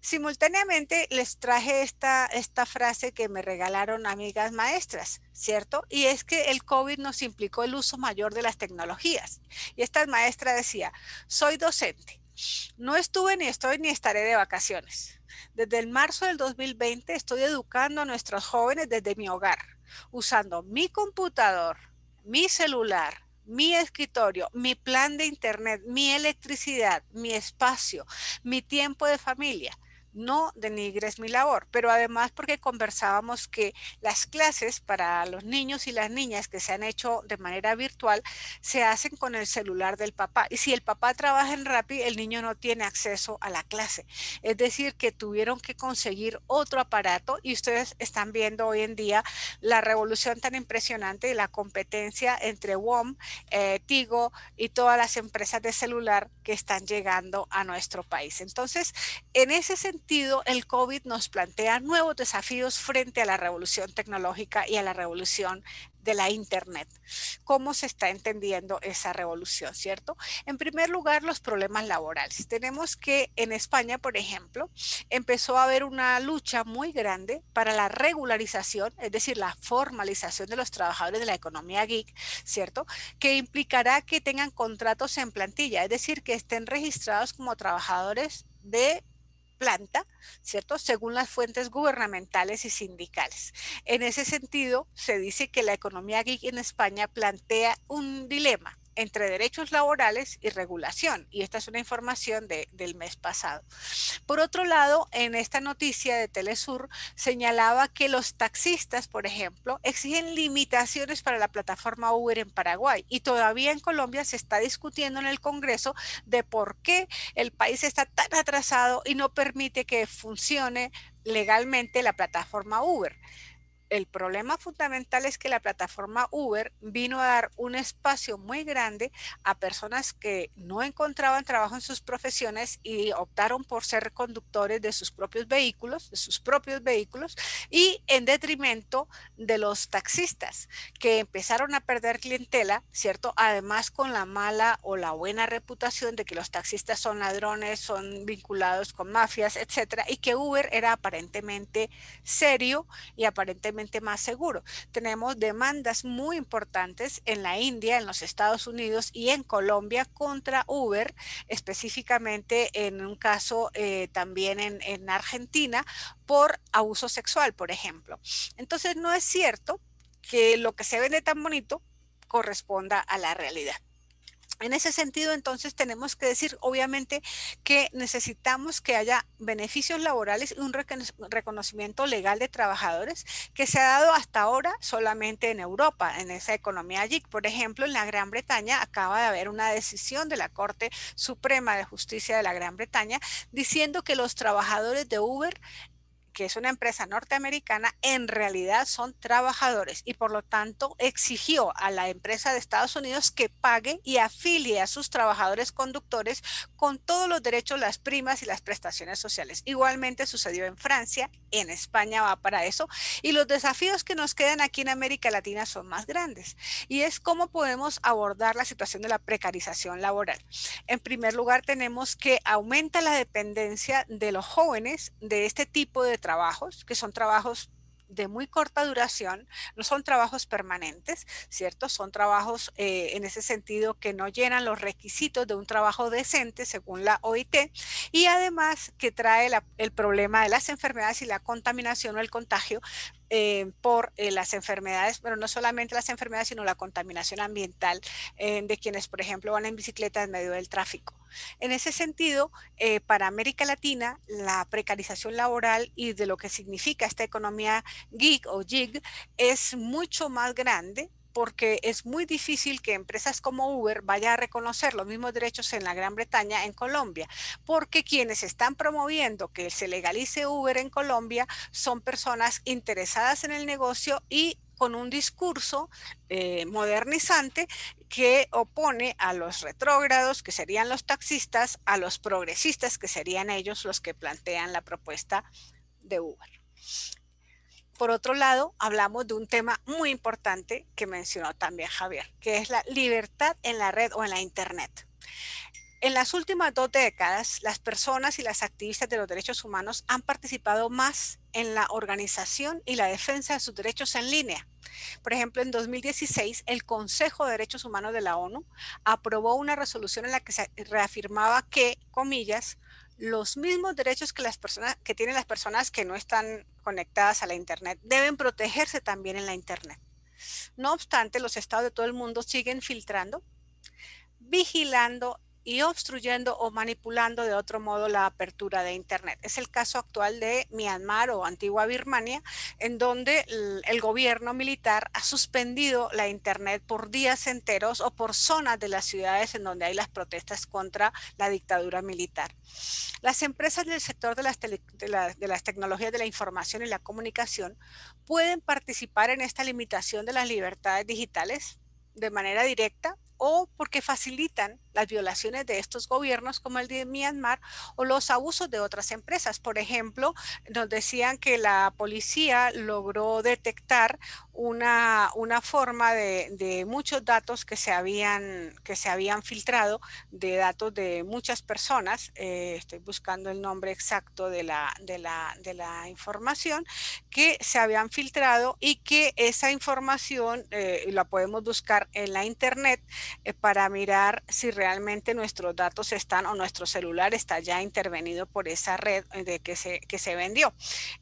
Simultáneamente les traje esta, esta frase que me regalaron amigas maestras, ¿cierto? Y es que el COVID nos implicó el uso mayor de las tecnologías. Y esta maestra decía, soy docente no estuve ni estoy ni estaré de vacaciones. Desde el marzo del 2020 estoy educando a nuestros jóvenes desde mi hogar, usando mi computador, mi celular, mi escritorio, mi plan de internet, mi electricidad, mi espacio, mi tiempo de familia no denigres mi labor, pero además porque conversábamos que las clases para los niños y las niñas que se han hecho de manera virtual se hacen con el celular del papá. Y si el papá trabaja en Rappi, el niño no tiene acceso a la clase. Es decir, que tuvieron que conseguir otro aparato y ustedes están viendo hoy en día la revolución tan impresionante y la competencia entre WOM, eh, Tigo y todas las empresas de celular que están llegando a nuestro país. Entonces, en ese sentido, el COVID nos plantea nuevos desafíos frente a la revolución tecnológica y a la revolución de la Internet. ¿Cómo se está entendiendo esa revolución, cierto? En primer lugar, los problemas laborales. Tenemos que en España, por ejemplo, empezó a haber una lucha muy grande para la regularización, es decir, la formalización de los trabajadores de la economía geek, ¿cierto? Que implicará que tengan contratos en plantilla, es decir, que estén registrados como trabajadores de planta, ¿cierto? Según las fuentes gubernamentales y sindicales. En ese sentido, se dice que la economía geek en España plantea un dilema entre derechos laborales y regulación. Y esta es una información del mes pasado. Por otro lado, en esta noticia de Telesur señalaba que los taxistas, por ejemplo, exigen limitaciones para la plataforma Uber en Paraguay. Y todavía en Colombia se está discutiendo en el Congreso de por qué el país está tan atrasado y no permite que funcione legalmente la plataforma Uber el problema fundamental es que la plataforma Uber vino a dar un espacio muy grande a personas que no encontraban trabajo en sus profesiones y optaron por ser conductores de sus propios vehículos, de sus propios vehículos, y en detrimento de los taxistas que empezaron a perder clientela, ¿cierto? Además con la mala o la buena reputación de que los taxistas son ladrones, son vinculados con mafias, etcétera, y que Uber era aparentemente serio y aparentemente más seguro. Tenemos demandas muy importantes en la India, en los Estados Unidos y en Colombia contra Uber, específicamente en un caso eh, también en Argentina por abuso sexual, por ejemplo. Entonces no es cierto que lo que se vende tan bonito corresponda a la realidad. En ese sentido, entonces tenemos que decir, obviamente, que necesitamos que haya beneficios laborales y un reconocimiento legal de trabajadores que se ha dado hasta ahora solamente en Europa, en esa economía allí. Por ejemplo, en la Gran Bretaña acaba de haber una decisión de la Corte Suprema de Justicia de la Gran Bretaña diciendo que los trabajadores de Uber que es una empresa norteamericana, en realidad son trabajadores y por lo tanto exigió a la empresa de Estados Unidos que pague y afilie a sus trabajadores conductores con todos los derechos, las primas y las prestaciones sociales. Igualmente sucedió en Francia, en España va para eso y los desafíos que nos quedan aquí en América Latina son más grandes y es cómo podemos abordar la situación de la precarización laboral. En primer lugar, tenemos que aumenta la dependencia de los jóvenes de este tipo de trabajos, que son trabajos de muy corta duración, no son trabajos permanentes, ¿cierto? Son trabajos eh, en ese sentido que no llenan los requisitos de un trabajo decente según la OIT y además que trae el problema de las enfermedades y la contaminación o el contagio eh, por eh, las enfermedades, pero no solamente las enfermedades, sino la contaminación ambiental eh, de quienes, por ejemplo, van en bicicleta en medio del tráfico. En ese sentido, para América Latina, la precarización laboral y de lo que significa esta economía gig o gig es mucho más grande porque es muy difícil que empresas como Uber vaya a reconocer los mismos derechos en la Gran Bretaña, en Colombia, porque quienes están promoviendo que se legalice Uber en Colombia son personas interesadas en el negocio y con un discurso eh, modernizante que opone a los retrógrados, que serían los taxistas, a los progresistas, que serían ellos los que plantean la propuesta de Uber. Por otro lado, hablamos de un tema muy importante que mencionó también Javier, que es la libertad en la red o en la Internet. En las últimas dos décadas, las personas y las activistas de los derechos humanos han participado más en la organización y la defensa de sus derechos en línea. Por ejemplo, en 2016, el Consejo de Derechos Humanos de la ONU aprobó una resolución en la que se reafirmaba que, comillas, los mismos derechos que las personas que tienen las personas que no están conectadas a la internet deben protegerse también en la internet. No obstante, los estados de todo el mundo siguen filtrando, vigilando y obstruyendo o manipulando de otro modo la apertura de Internet. Es el caso actual de Myanmar o antigua Birmania, en donde el, gobierno militar ha suspendido la Internet por días enteros o por zonas de las ciudades en donde hay las protestas contra la dictadura militar. Las empresas del sector de las tecnologías de la información y la comunicación pueden participar en esta limitación de las libertades digitales de manera directa o porque facilitan las violaciones de estos gobiernos como el de Myanmar o los abusos de otras empresas. Por ejemplo, nos decían que la policía logró detectar una, forma de, muchos datos que se, habían, que se habían filtrado, de datos de muchas personas, eh, estoy buscando el nombre exacto de la, de, la, información, que se habían filtrado y que esa información eh, la podemos buscar en la internet eh, para mirar si realmente nuestros datos están o nuestro celular está ya intervenido por esa red eh, de que se, que se vendió.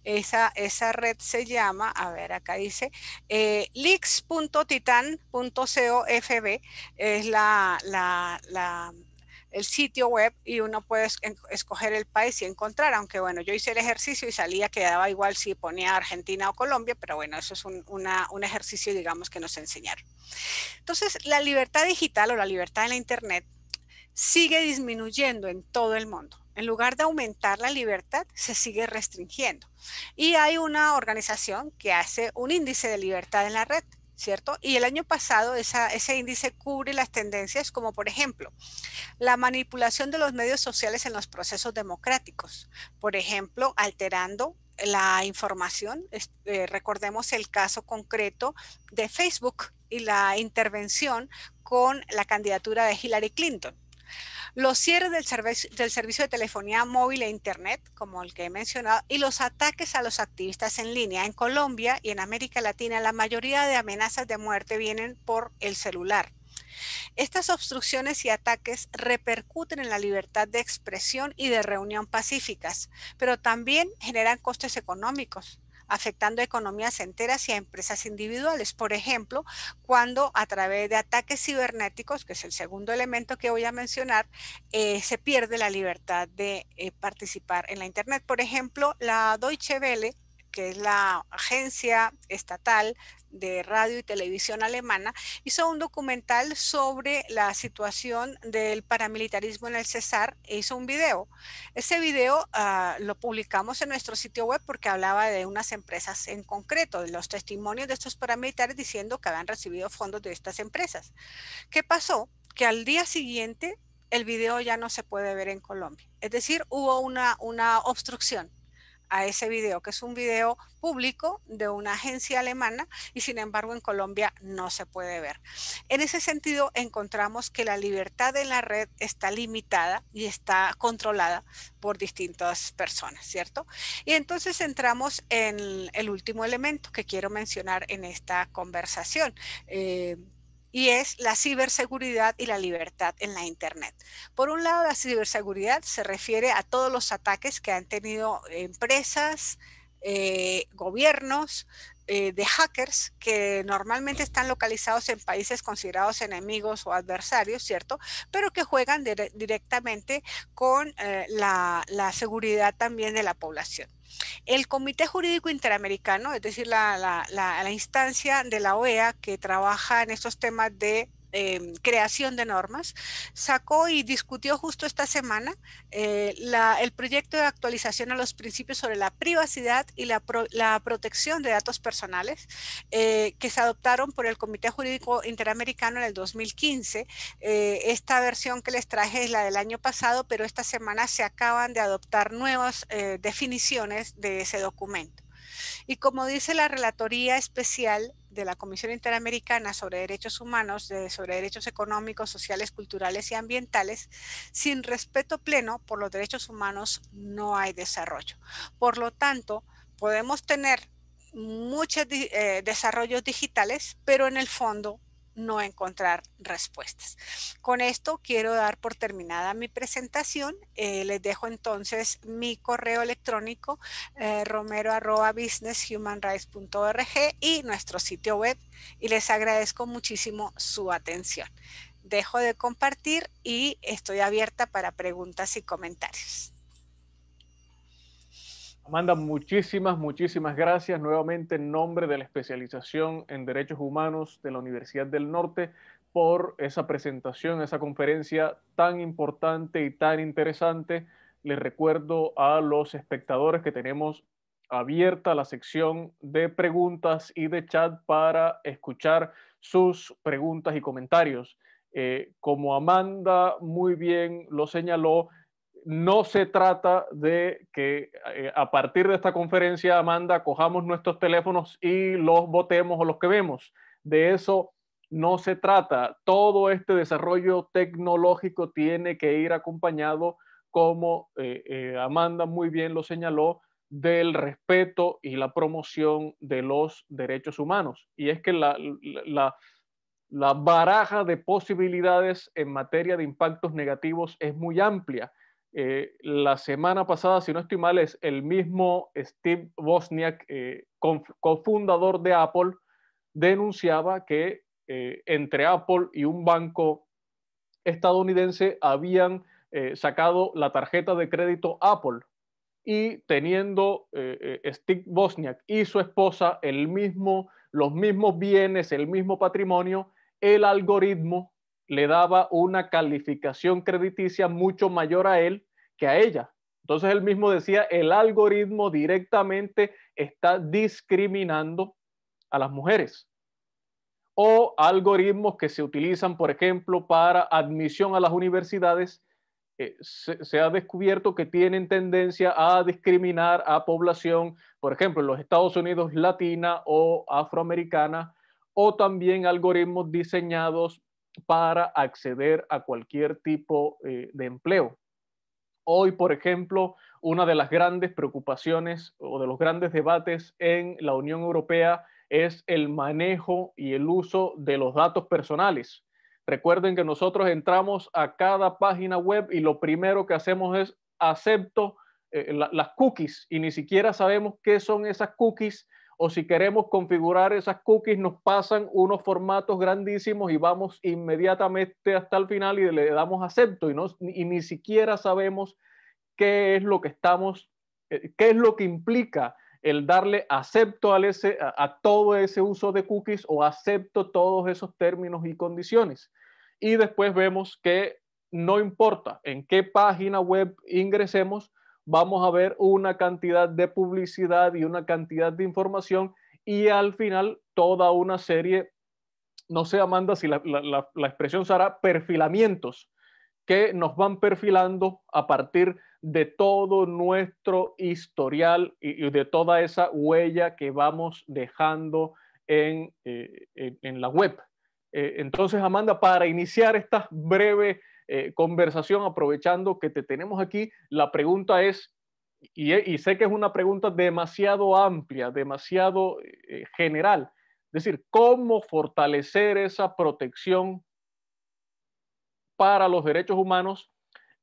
Esa, esa red se llama, a ver, acá dice, eh, leaks.titan.cofb es la, la, la el sitio web y uno puede escoger el país y encontrar, aunque bueno, yo hice el ejercicio y salía que daba igual si ponía Argentina o Colombia, pero bueno, eso es un, un ejercicio, digamos, que nos enseñaron. Entonces, la libertad digital o la libertad en la Internet sigue disminuyendo en todo el mundo. En lugar de aumentar la libertad, se sigue restringiendo. Y hay una organización que hace un índice de libertad en la red ¿cierto? Y el año pasado ese índice cubre las tendencias como, por ejemplo, la manipulación de los medios sociales en los procesos democráticos, por ejemplo, alterando la información. Eh, recordemos el caso concreto de Facebook y la intervención con la candidatura de Hillary Clinton los cierres del, servicio, de telefonía móvil e Internet, como el que he mencionado, y los ataques a los activistas en línea. En Colombia y en América Latina, la mayoría de amenazas de muerte vienen por el celular. Estas obstrucciones y ataques repercuten en la libertad de expresión y de reunión pacíficas, pero también generan costes económicos afectando a economías enteras y a empresas individuales. Por ejemplo, cuando a través de ataques cibernéticos, que es el segundo elemento que voy a mencionar, eh, se pierde la libertad de eh, participar en la Internet. Por ejemplo, la Deutsche Welle que es la agencia estatal de radio y televisión alemana, hizo un documental sobre la situación del paramilitarismo en el Cesar e hizo un video. Ese video ah, lo publicamos en nuestro sitio web porque hablaba de unas empresas en concreto, de los testimonios de estos paramilitares diciendo que habían recibido fondos de estas empresas. ¿Qué pasó? Que al día siguiente el video ya no se puede ver en Colombia. Es decir, hubo una, una obstrucción a ese video, que es un video público de una agencia alemana y sin embargo en Colombia no se puede ver. En ese sentido encontramos que la libertad en la red está limitada y está controlada por distintas personas, ¿cierto? Y entonces entramos en el último elemento que quiero mencionar en esta conversación. Eh, y es la ciberseguridad y la libertad en la Internet. Por un lado, la ciberseguridad se refiere a todos los ataques que han tenido empresas, eh, gobiernos, eh, de hackers que normalmente están localizados en países considerados enemigos o adversarios, ¿cierto? Pero que juegan directamente con eh, la, seguridad también de la población. El Comité Jurídico Interamericano, es decir, la, instancia de la OEA que trabaja en estos temas de Em, creación de normas, sacó y discutió justo esta semana eh, el proyecto de actualización a los principios sobre la privacidad y la, protección de datos personales eh, que se adoptaron por el Comité Jurídico Interamericano en el 2015. Eh, esta versión que les traje es la del año pasado, pero esta semana se acaban de adoptar nuevas definiciones de ese documento. Y como dice la Relatoría Especial de la Comisión Interamericana sobre Derechos Humanos, sobre Derechos Económicos, Sociales, Culturales y Ambientales, sin respeto pleno por los derechos humanos no hay desarrollo. Por lo tanto, podemos tener muchos eh, desarrollos digitales, pero en el fondo no encontrar respuestas. Con esto quiero dar por terminada mi presentación. Eh, les dejo entonces mi correo electrónico eh, y nuestro sitio web y les agradezco muchísimo su atención. Dejo de compartir y estoy abierta para preguntas y comentarios. Amanda, muchísimas, muchísimas gracias nuevamente en nombre de la especialización en derechos humanos de la Universidad del Norte por esa presentación, esa conferencia tan importante y tan interesante. Les recuerdo a los espectadores que tenemos abierta la sección de preguntas y de chat para escuchar sus preguntas y comentarios. Eh, como Amanda muy bien lo señaló, no se trata de que eh, a partir de esta conferencia, Amanda, cojamos nuestros teléfonos y los votemos o los que vemos. De eso no se trata. Todo este desarrollo tecnológico tiene que ir acompañado, como eh, eh, Amanda muy bien lo señaló, del respeto y la promoción de los derechos humanos. Y es que la baraja de posibilidades en materia de impactos negativos es muy amplia eh, la semana pasada, si no estoy mal, es el mismo Steve Wozniak, eh, cofundador de Apple, denunciaba que eh, entre Apple y un banco estadounidense habían sacado la tarjeta de crédito Apple y teniendo Steve Wozniak y su esposa el mismo, los mismos bienes, el mismo patrimonio, el algoritmo le daba una calificación crediticia mucho mayor a él que a ella. Entonces él mismo decía, el algoritmo directamente está discriminando a las mujeres. O algoritmos que se utilizan, por ejemplo, para admisión a las universidades, eh, se, ha descubierto que tienen tendencia a discriminar a población, por ejemplo, en los Estados Unidos latina o afroamericana, o también algoritmos diseñados para acceder a cualquier tipo eh, de empleo. Hoy, por ejemplo, una de las grandes preocupaciones o de los grandes debates en la Unión Europea es el manejo y el uso de los datos personales. Recuerden que nosotros entramos a cada página web y lo primero que hacemos es acepto eh, las cookies y ni siquiera sabemos qué son esas cookies o si queremos configurar esas cookies, nos pasan unos formatos grandísimos y vamos inmediatamente hasta el final y le damos acepto y, no, ni siquiera sabemos qué es lo que estamos, eh, qué es lo que implica el darle acepto al ese, a todo ese uso de cookies o acepto todos esos términos y condiciones. Y después vemos que no importa en qué página web ingresemos, vamos a ver una cantidad de publicidad y una cantidad de información y al final toda una serie, no sé Amanda si la, la, se expresión será perfilamientos que nos van perfilando a partir de todo nuestro historial y, de toda esa huella que vamos dejando en, eh, la web. Eh, entonces, Amanda, para iniciar esta breve eh, conversación, aprovechando que te tenemos aquí, la pregunta es, y, sé que es una pregunta demasiado amplia, demasiado eh, general, es decir, ¿cómo fortalecer esa protección para los derechos humanos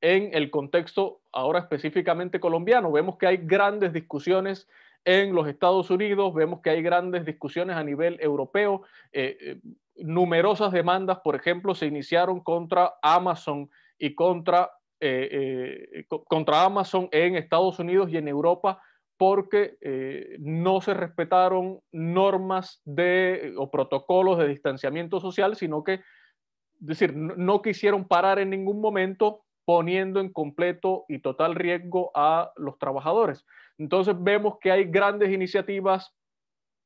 en el contexto ahora específicamente colombiano? Vemos que hay grandes discusiones en los Estados Unidos, vemos que hay grandes discusiones a nivel europeo. Eh, numerosas demandas, por ejemplo, se iniciaron contra Amazon y contra, eh, eh, contra Amazon en Estados Unidos y en Europa porque eh, no se respetaron normas de, o protocolos de distanciamiento social, sino que, es decir, no quisieron parar en ningún momento poniendo en completo y total riesgo a los trabajadores. Entonces vemos que hay grandes iniciativas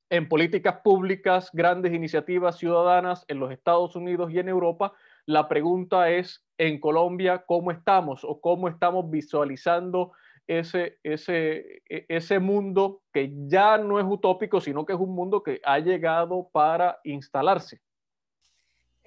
en políticas públicas, grandes iniciativas ciudadanas en los Estados Unidos y en Europa. La pregunta es, en Colombia, ¿cómo estamos o cómo estamos visualizando ese, ese, e, ese mundo que ya no es utópico, sino que es un mundo que ha llegado para instalarse?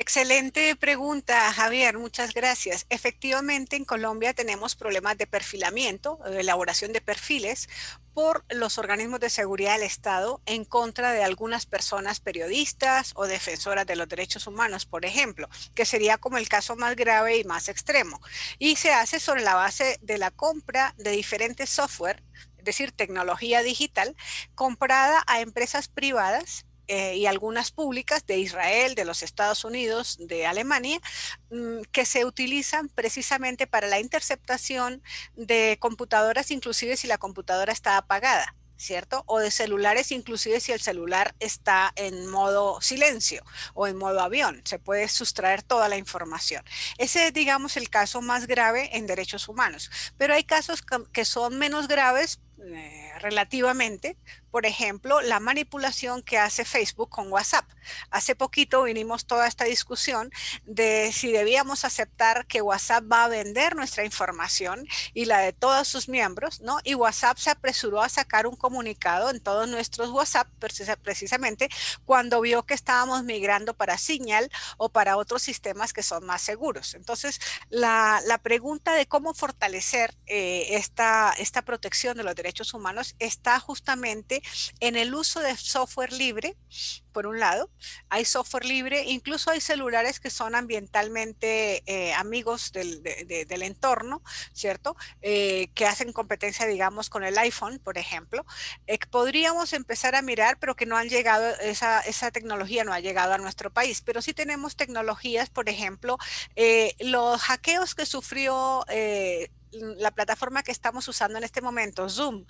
Excelente pregunta, Javier. Muchas gracias. Efectivamente, en Colombia tenemos problemas de perfilamiento, de eh, elaboración de perfiles por los organismos de seguridad del Estado en contra de algunas personas periodistas o defensoras de los derechos humanos, por ejemplo, que sería como el caso más grave y más extremo. Y se hace sobre la base de la compra de diferentes software, es decir, tecnología digital, comprada a empresas privadas eh, y algunas públicas de Israel, de los Estados Unidos, de Alemania, mm, que se utilizan precisamente para la interceptación de computadoras, inclusive si la computadora está apagada. ¿cierto? O de celulares, inclusive si el celular está en modo silencio o en modo avión, se puede sustraer toda la información. Ese es, digamos, el caso más grave en derechos humanos, pero hay casos que son menos graves eh, relativamente, por ejemplo, la manipulación que hace Facebook con WhatsApp. Hace poquito vinimos toda esta discusión de si debíamos aceptar que WhatsApp va a vender nuestra información y la de todos sus miembros, ¿no? Y WhatsApp se apresuró a sacar un comunicado en todos nuestros WhatsApp precisamente cuando vio que estábamos migrando para Signal o para otros sistemas que son más seguros. Entonces, la, pregunta de cómo fortalecer eh, esta, esta protección de los derechos humanos está justamente en el uso de software libre por un lado, hay software libre, incluso hay celulares que son ambientalmente eh, amigos del, entorno, ¿cierto? Eh, que hacen competencia, digamos, con el iPhone, por ejemplo, eh, podríamos empezar a mirar, pero que no han llegado, esa, tecnología no ha llegado a nuestro país, pero sí tenemos tecnologías, por ejemplo, los hackeos que sufrió la plataforma que estamos usando en este momento, Zoom.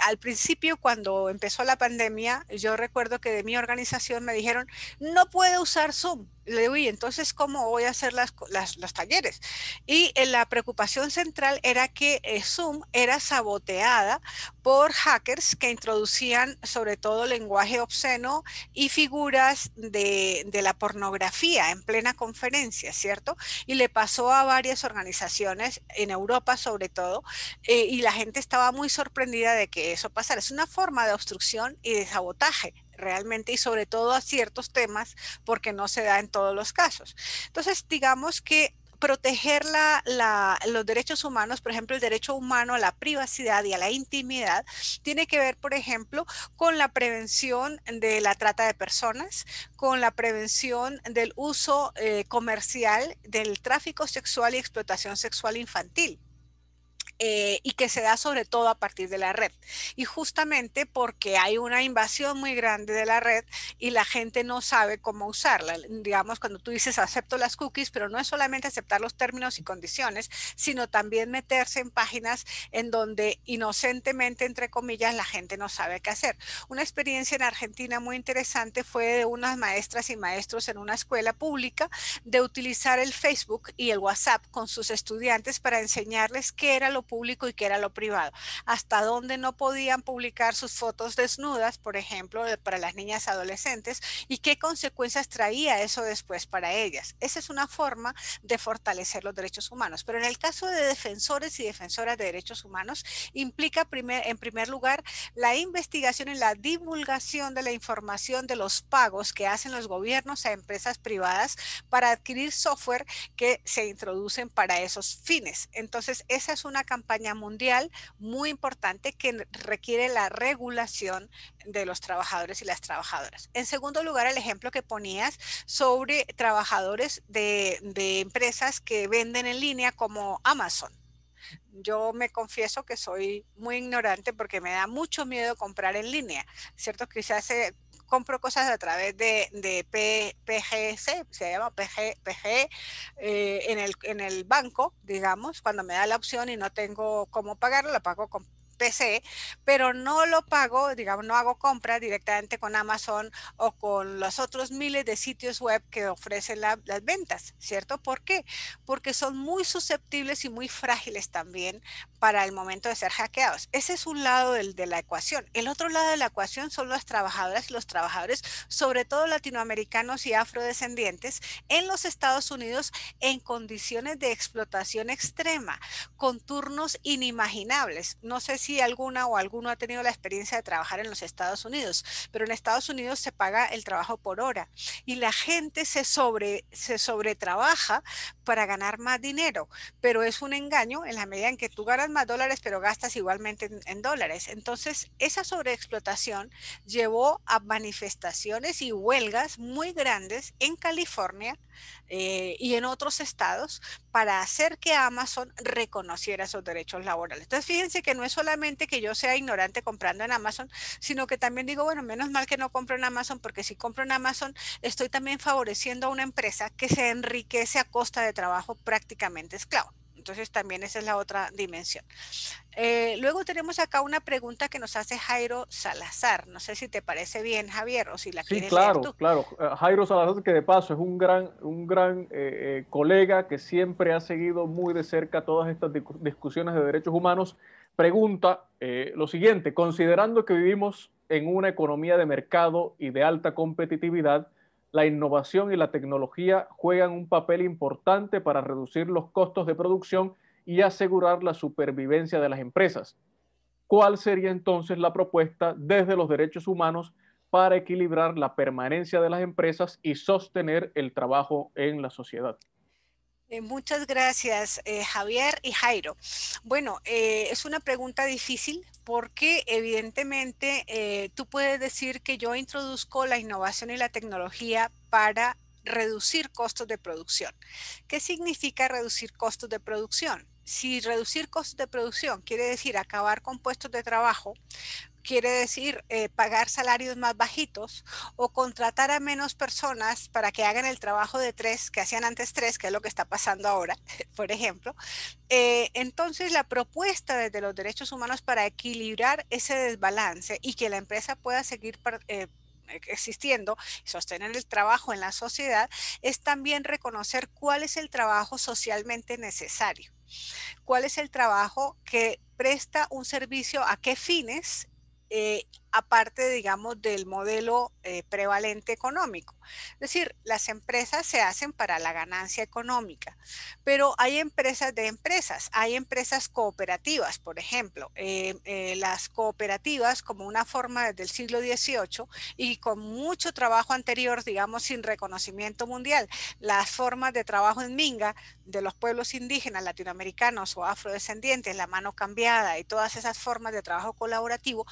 al principio, cuando empezó la pandemia, yo recuerdo que de mi organización me dijeron, no puede usar Zoom. Le digo, y entonces, ¿cómo voy a hacer las, las, los talleres? Y eh, la preocupación central era que eh, Zoom era saboteada por hackers que introducían sobre todo lenguaje obsceno y figuras de, la pornografía en plena conferencia, ¿cierto? Y le pasó a varias organizaciones, en Europa sobre todo, eh, y la gente estaba muy sorprendida de que eso pasara. Es una forma de obstrucción y de sabotaje realmente y sobre todo a ciertos temas porque no se da en todos los casos. Entonces, digamos que proteger la, la, los derechos humanos, por ejemplo, el derecho humano a la privacidad y a la intimidad, tiene que ver, por ejemplo, con la prevención de la trata de personas, con la prevención del uso eh, comercial del tráfico sexual y explotación sexual infantil. Eh, y que se da sobre todo a partir de la red. Y justamente porque hay una invasión muy grande de la red y la gente no sabe cómo usarla. Digamos, cuando tú dices acepto las cookies, pero no es solamente aceptar los términos y condiciones, sino también meterse en páginas en donde inocentemente, entre comillas, la gente no sabe qué hacer. Una experiencia en Argentina muy interesante fue de unas maestras y maestros en una escuela pública de utilizar el Facebook y el WhatsApp con sus estudiantes para enseñarles qué era lo público y qué era lo privado. Hasta dónde no podían publicar sus fotos desnudas, por ejemplo, para las niñas adolescentes y qué consecuencias traía eso después para ellas. Esa es una forma de fortalecer los derechos humanos. Pero en el caso de defensores y defensoras de derechos humanos, implica en primer lugar la investigación y la divulgación de la información de los pagos que hacen los gobiernos a empresas privadas para adquirir software que se introducen para esos fines. Entonces, esa es una campaña campaña mundial muy importante que requiere la regulación de los trabajadores y las trabajadoras. En segundo lugar, el ejemplo que ponías sobre trabajadores de, de empresas que venden en línea como Amazon. Yo me confieso que soy muy ignorante porque me da mucho miedo comprar en línea, ¿cierto? Quizás se compro cosas a través de, P, PGS, se llama PG, eh, en, el, en el banco, digamos, cuando me da la opción y no tengo cómo pagarla, la pago con PC, pero no lo pago, digamos, no hago compras directamente con Amazon o con los otros miles de sitios web que ofrecen las ventas, ¿cierto? ¿Por qué? Porque son muy susceptibles y muy frágiles también para el momento de ser hackeados. Ese es un lado de la ecuación. El otro lado de la ecuación son las trabajadoras y los trabajadores, sobre todo latinoamericanos y afrodescendientes, en los Estados Unidos en condiciones de explotación extrema, con turnos inimaginables. No sé si si alguna o alguno ha tenido la experiencia de trabajar en los Estados Unidos, pero en Estados Unidos se paga el trabajo por hora y la gente se sobre se sobretrabaja para ganar más dinero, pero es un engaño en la medida en que tú ganas más dólares, pero gastas igualmente en, dólares. Entonces, esa sobreexplotación llevó a manifestaciones y huelgas muy grandes en California eh, y en otros estados para hacer que Amazon reconociera sus derechos laborales. Entonces, fíjense que no es solamente que yo sea ignorante comprando en Amazon, sino que también digo, bueno, menos mal que no compro en Amazon, porque si compro en Amazon estoy también favoreciendo a una empresa que se enriquece a costa de trabajo prácticamente esclavo. Entonces también esa es la otra dimensión. Eh, luego tenemos acá una pregunta que nos hace Jairo Salazar. No sé si te parece bien, Javier, o si la sí, claro, claro. Eh, Jairo Salazar, que de paso es un gran, un gran eh, colega que siempre ha seguido muy de cerca todas estas discusiones de derechos humanos, pregunta lo siguiente. Considerando que vivimos en una economía de mercado y de alta competitividad, la innovación y la tecnología juegan un papel importante para reducir los costos de producción y asegurar la supervivencia de las empresas. ¿Cuál sería entonces la propuesta desde los derechos humanos para equilibrar la permanencia de las empresas y sostener el trabajo en la sociedad? Eh, muchas gracias, eh, Javier y Jairo. Bueno, eh, es una pregunta difícil porque evidentemente tú puedes decir que yo introduzco la innovación y la tecnología para reducir costos de producción. ¿Qué significa reducir costos de producción? Si reducir costos de producción quiere decir acabar con puestos de trabajo, quiere decir eh, pagar salarios más bajitos o contratar a menos personas para que hagan el trabajo de tres que hacían antes tres, que es lo que está pasando ahora, por ejemplo. Eh, entonces, la propuesta desde los derechos humanos para equilibrar ese desbalance y que la empresa pueda seguir eh, existiendo y sostener el trabajo en la sociedad es también reconocer cuál es el trabajo socialmente necesario cuál es el trabajo que presta un servicio a qué fines eh, aparte, digamos, del modelo eh, prevalente económico. Es decir, las empresas se hacen para la ganancia económica, pero hay empresas de empresas, hay empresas cooperativas, por ejemplo, eh, eh, las cooperativas como una forma desde el siglo XVIII y con mucho trabajo anterior, digamos, sin reconocimiento mundial, las formas de trabajo en Minga de los pueblos indígenas latinoamericanos o afrodescendientes, la mano cambiada y todas esas formas de trabajo colaborativo,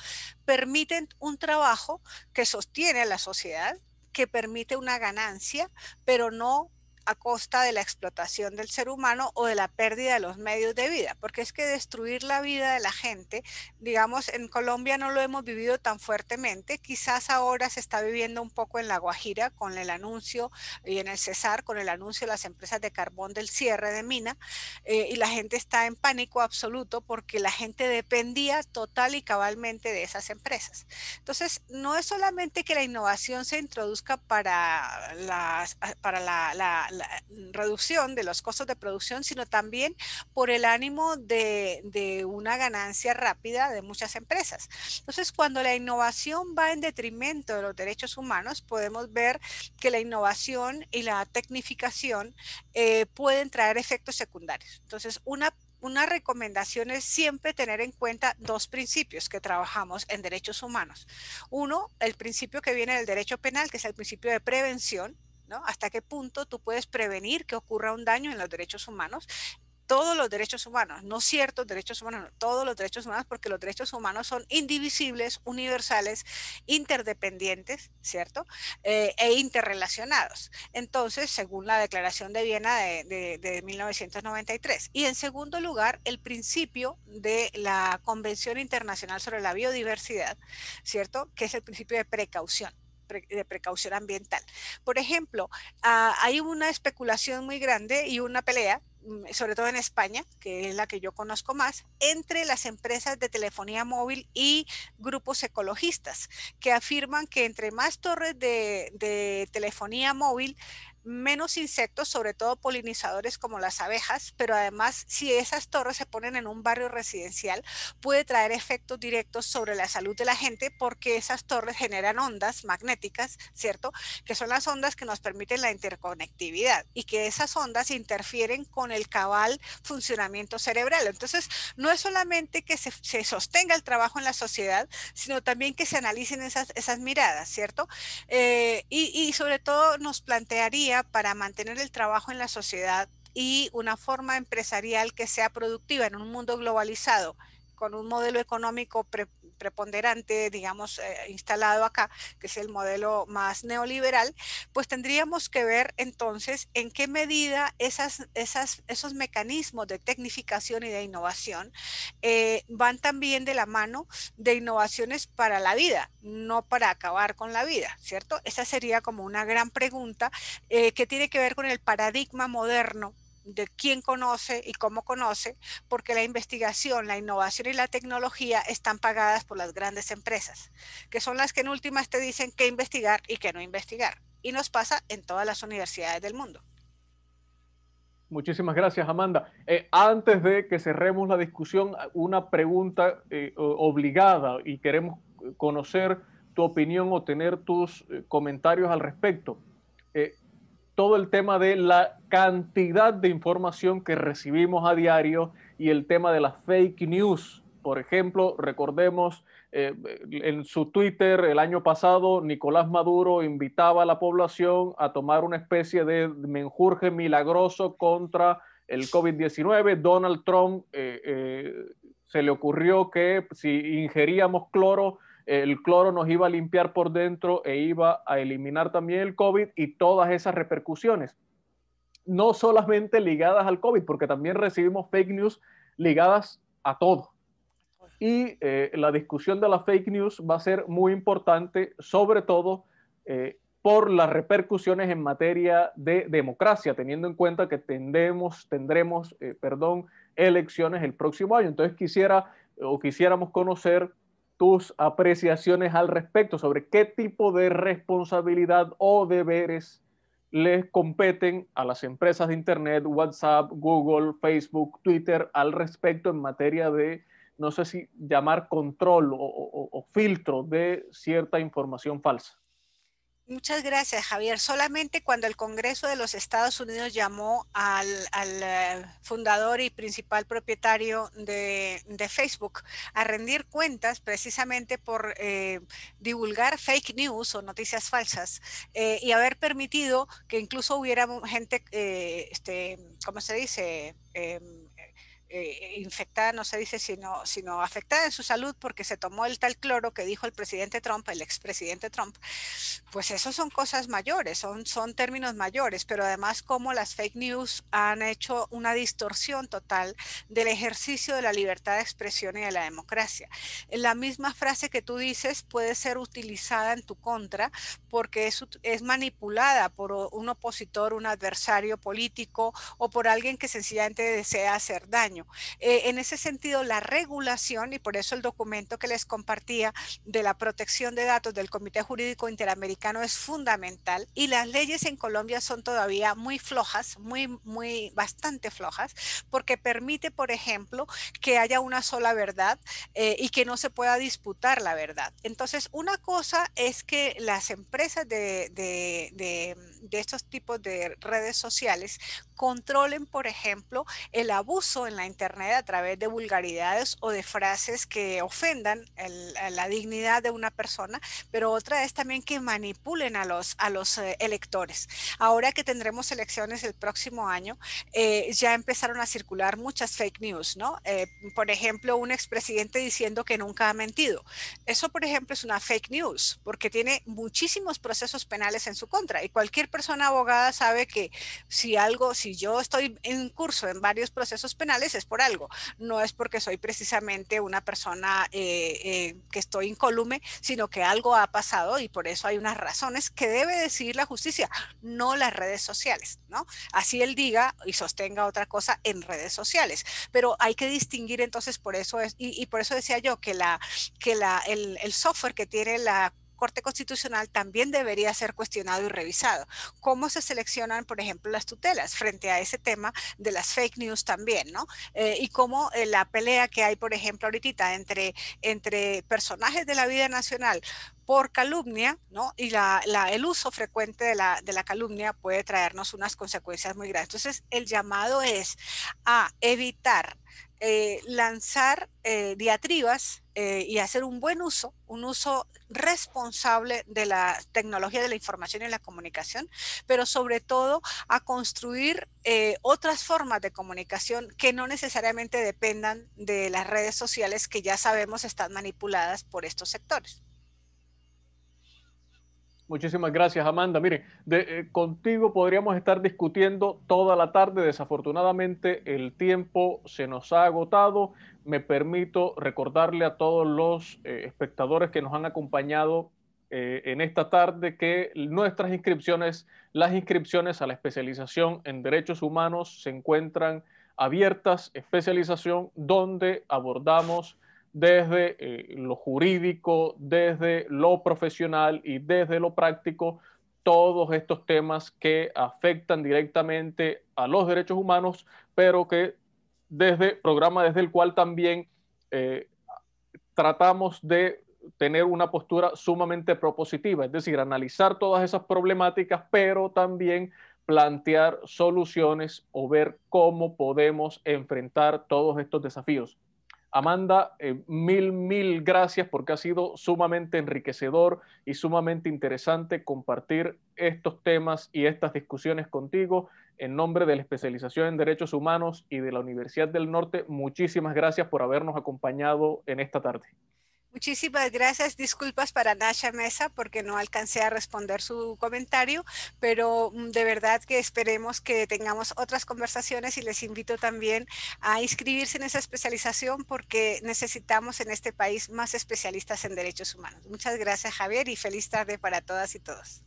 permiten un trabajo que sostiene a la sociedad, que permite una ganancia, pero no a costa de la explotación del ser humano o de la pérdida de los medios de vida, porque es que destruir la vida de la gente, digamos, en Colombia no lo hemos vivido tan fuertemente, quizás ahora se está viviendo un poco en La Guajira con el anuncio y en el Cesar con el anuncio de las empresas de carbón del cierre de mina eh, y la gente está en pánico absoluto porque la gente dependía total y cabalmente de esas empresas. Entonces, no es solamente que la innovación se introduzca para, las, para la reducción de los costos de producción, sino también por el ánimo de, una ganancia rápida de muchas empresas. Entonces, cuando la innovación va en detrimento de los derechos humanos, podemos ver que la innovación y la tecnificación eh, pueden traer efectos secundarios. Entonces, una una recomendación es siempre tener en cuenta dos principios que trabajamos en derechos humanos. Uno, el principio que viene del derecho penal, que es el principio de prevención, hasta qué punto tú puedes prevenir que ocurra un daño en los derechos humanos todos los derechos humanos, no ciertos derechos humanos, todos los derechos humanos, porque los derechos humanos son indivisibles, universales, interdependientes, ¿cierto? Eh, e interrelacionados. Entonces, según la Declaración de Viena de, de, 1993. Y en segundo lugar, el principio de la Convención Internacional sobre la Biodiversidad, ¿cierto? Que es el principio de precaución de precaución ambiental. Por ejemplo, ah, hay una especulación muy grande y una pelea mm, sobre todo en España, que es la que yo conozco más, entre las empresas de telefonía móvil y grupos ecologistas, que afirman que entre más torres de telefonía móvil, menos insectos, sobre todo polinizadores como las abejas, pero además si esas torres se ponen en un barrio residencial puede traer efectos directos sobre la salud de la gente porque esas torres generan ondas magnéticas, ¿cierto? Que son las ondas que nos permiten la interconectividad y que esas ondas interfieren con el cabal funcionamiento cerebral. Entonces, no es solamente que se, sostenga el trabajo en la sociedad, sino también que se analicen esas, miradas, ¿cierto? Eh, y, y sobre todo nos plantearía para mantener el trabajo en la sociedad y una forma empresarial que sea productiva en un mundo globalizado con un modelo económico preponderante, digamos, eh, instalado acá, que es el modelo más neoliberal, pues tendríamos que ver entonces en qué medida esos mecanismos de tecnificación y de innovación eh, van también de la mano de innovaciones para la vida, no para acabar con la vida, ¿cierto? Esa sería como una gran pregunta eh, que tiene que ver con el paradigma moderno de quién conoce y cómo conoce, porque la investigación, la innovación y la tecnología están pagadas por las grandes empresas, que son las que en últimas te dicen qué investigar y qué no investigar. Y nos pasa en todas las universidades del mundo. Muchísimas gracias, Amanda. Eh, antes de que cerremos la discusión, una pregunta eh, obligada y queremos conocer tu opinión o tener tus eh, comentarios al respecto todo el tema de la cantidad de información que recibimos a diario y el tema de las fake news. Por ejemplo, recordemos eh, en su Twitter el año pasado, Nicolás Maduro invitaba a la población a tomar una especie de menjurje milagroso contra el COVID-19. Donald Trump eh, eh, se le ocurrió que si ingeríamos cloro el cloro nos iba a limpiar por dentro e iba a eliminar también el COVID y todas esas repercusiones. No solamente ligadas al COVID, porque también recibimos fake news ligadas a todo. Y eh, la discusión de las fake news va a ser muy importante, sobre todo eh, por las repercusiones en materia de democracia, teniendo en cuenta que tendemos, tendremos eh, perdón, elecciones el próximo año. Entonces quisiera o quisiéramos conocer tus apreciaciones al respecto sobre qué tipo de responsabilidad o deberes les competen a las empresas de Internet, WhatsApp, Google, Facebook, Twitter al respecto en materia de, no sé si llamar control o, o filtro de cierta información falsa. Muchas gracias, Javier. Solamente cuando el Congreso de los Estados Unidos llamó al, eh, fundador y principal propietario de, Facebook a rendir cuentas precisamente por eh, divulgar fake news o noticias falsas eh, y haber permitido que incluso hubiera gente, este, ¿cómo se dice? Em, eh, infectada, no se dice, sino, sino afectada en su salud porque se tomó el tal cloro que dijo el presidente Trump, el expresidente Trump, pues eso son cosas mayores, son, son términos mayores, pero además como las fake news han hecho una distorsión total del ejercicio de la libertad de expresión y de la democracia. La misma frase que tú dices puede ser utilizada en tu contra porque es, es manipulada por un opositor, un adversario político o por alguien que sencillamente desea hacer daño. Eh, en ese sentido, la regulación, y por eso el documento que les compartía de la protección de datos del Comité Jurídico Interamericano es fundamental y las leyes en Colombia son todavía muy flojas, muy, muy, bastante flojas, porque permite, por ejemplo, que haya una sola verdad eh, y que no se pueda disputar la verdad. Entonces, una cosa es que las empresas de, de, de, de estos tipos de redes sociales controlen, por ejemplo, el abuso en la Internet a través de vulgaridades o de frases que ofendan la dignidad de una persona, pero otra es también que manipulen a los, a los eh, electores. Ahora que tendremos elecciones el próximo año, eh, ya empezaron a circular muchas fake news, ¿no? Eh, por ejemplo, un expresidente diciendo que nunca ha mentido. Eso, por ejemplo, es una fake news porque tiene muchísimos procesos penales en su contra y cualquier persona abogada sabe que si algo, si yo estoy en curso en varios procesos penales, por algo, no es porque soy precisamente una persona eh, eh, que estoy incólume, sino que algo ha pasado y por eso hay unas razones que debe decidir la justicia, no las redes sociales, ¿no? Así él diga y sostenga otra cosa en redes sociales, pero hay que distinguir entonces por eso es, y, por eso decía yo que, la, que la, el software que tiene la Corte Constitucional también debería ser cuestionado y revisado. ¿Cómo se seleccionan, por ejemplo, las tutelas frente a ese tema de las fake news también, ¿no? Eh, y cómo eh, la pelea que hay, por ejemplo, ahorita entre, entre personajes de la vida nacional por calumnia, ¿no? Y el uso frecuente de la, calumnia puede traernos unas consecuencias muy graves. Entonces, el llamado es a evitar eh, lanzar eh, diatribas eh, y hacer un buen uso, un uso responsable de la tecnología de la información y la comunicación, pero sobre todo a construir otras formas de comunicación que no necesariamente dependan de las redes sociales que ya sabemos están manipuladas por estos sectores. Muchísimas gracias, Amanda. Mire, de, eh, contigo podríamos estar discutiendo toda la tarde. Desafortunadamente, el tiempo se nos ha agotado. Me permito recordarle a todos los eh, espectadores que nos han acompañado eh, en esta tarde que nuestras inscripciones, las inscripciones a la especialización en derechos humanos se encuentran abiertas, especialización donde abordamos desde eh, lo jurídico, desde lo profesional y desde lo práctico, todos estos temas que afectan directamente a los derechos humanos, pero que desde el programa desde el cual también eh, tratamos de tener una postura sumamente propositiva, es decir, analizar todas esas problemáticas, pero también plantear soluciones o ver cómo podemos enfrentar todos estos desafíos. Amanda, eh, mil, mil gracias porque ha sido sumamente enriquecedor y sumamente interesante compartir estos temas y estas discusiones contigo. En nombre de la especialización en Derechos Humanos y de la Universidad del Norte, muchísimas gracias por habernos acompañado en esta tarde. Muchísimas gracias. Disculpas para Nasha Mesa porque no alcancé a responder su comentario, pero mm, de verdad que esperemos que tengamos otras conversaciones y les invito también a inscribirse en esa especialización porque necesitamos en este país más especialistas en derechos humanos. Muchas gracias Javier y feliz tarde para todas y todos.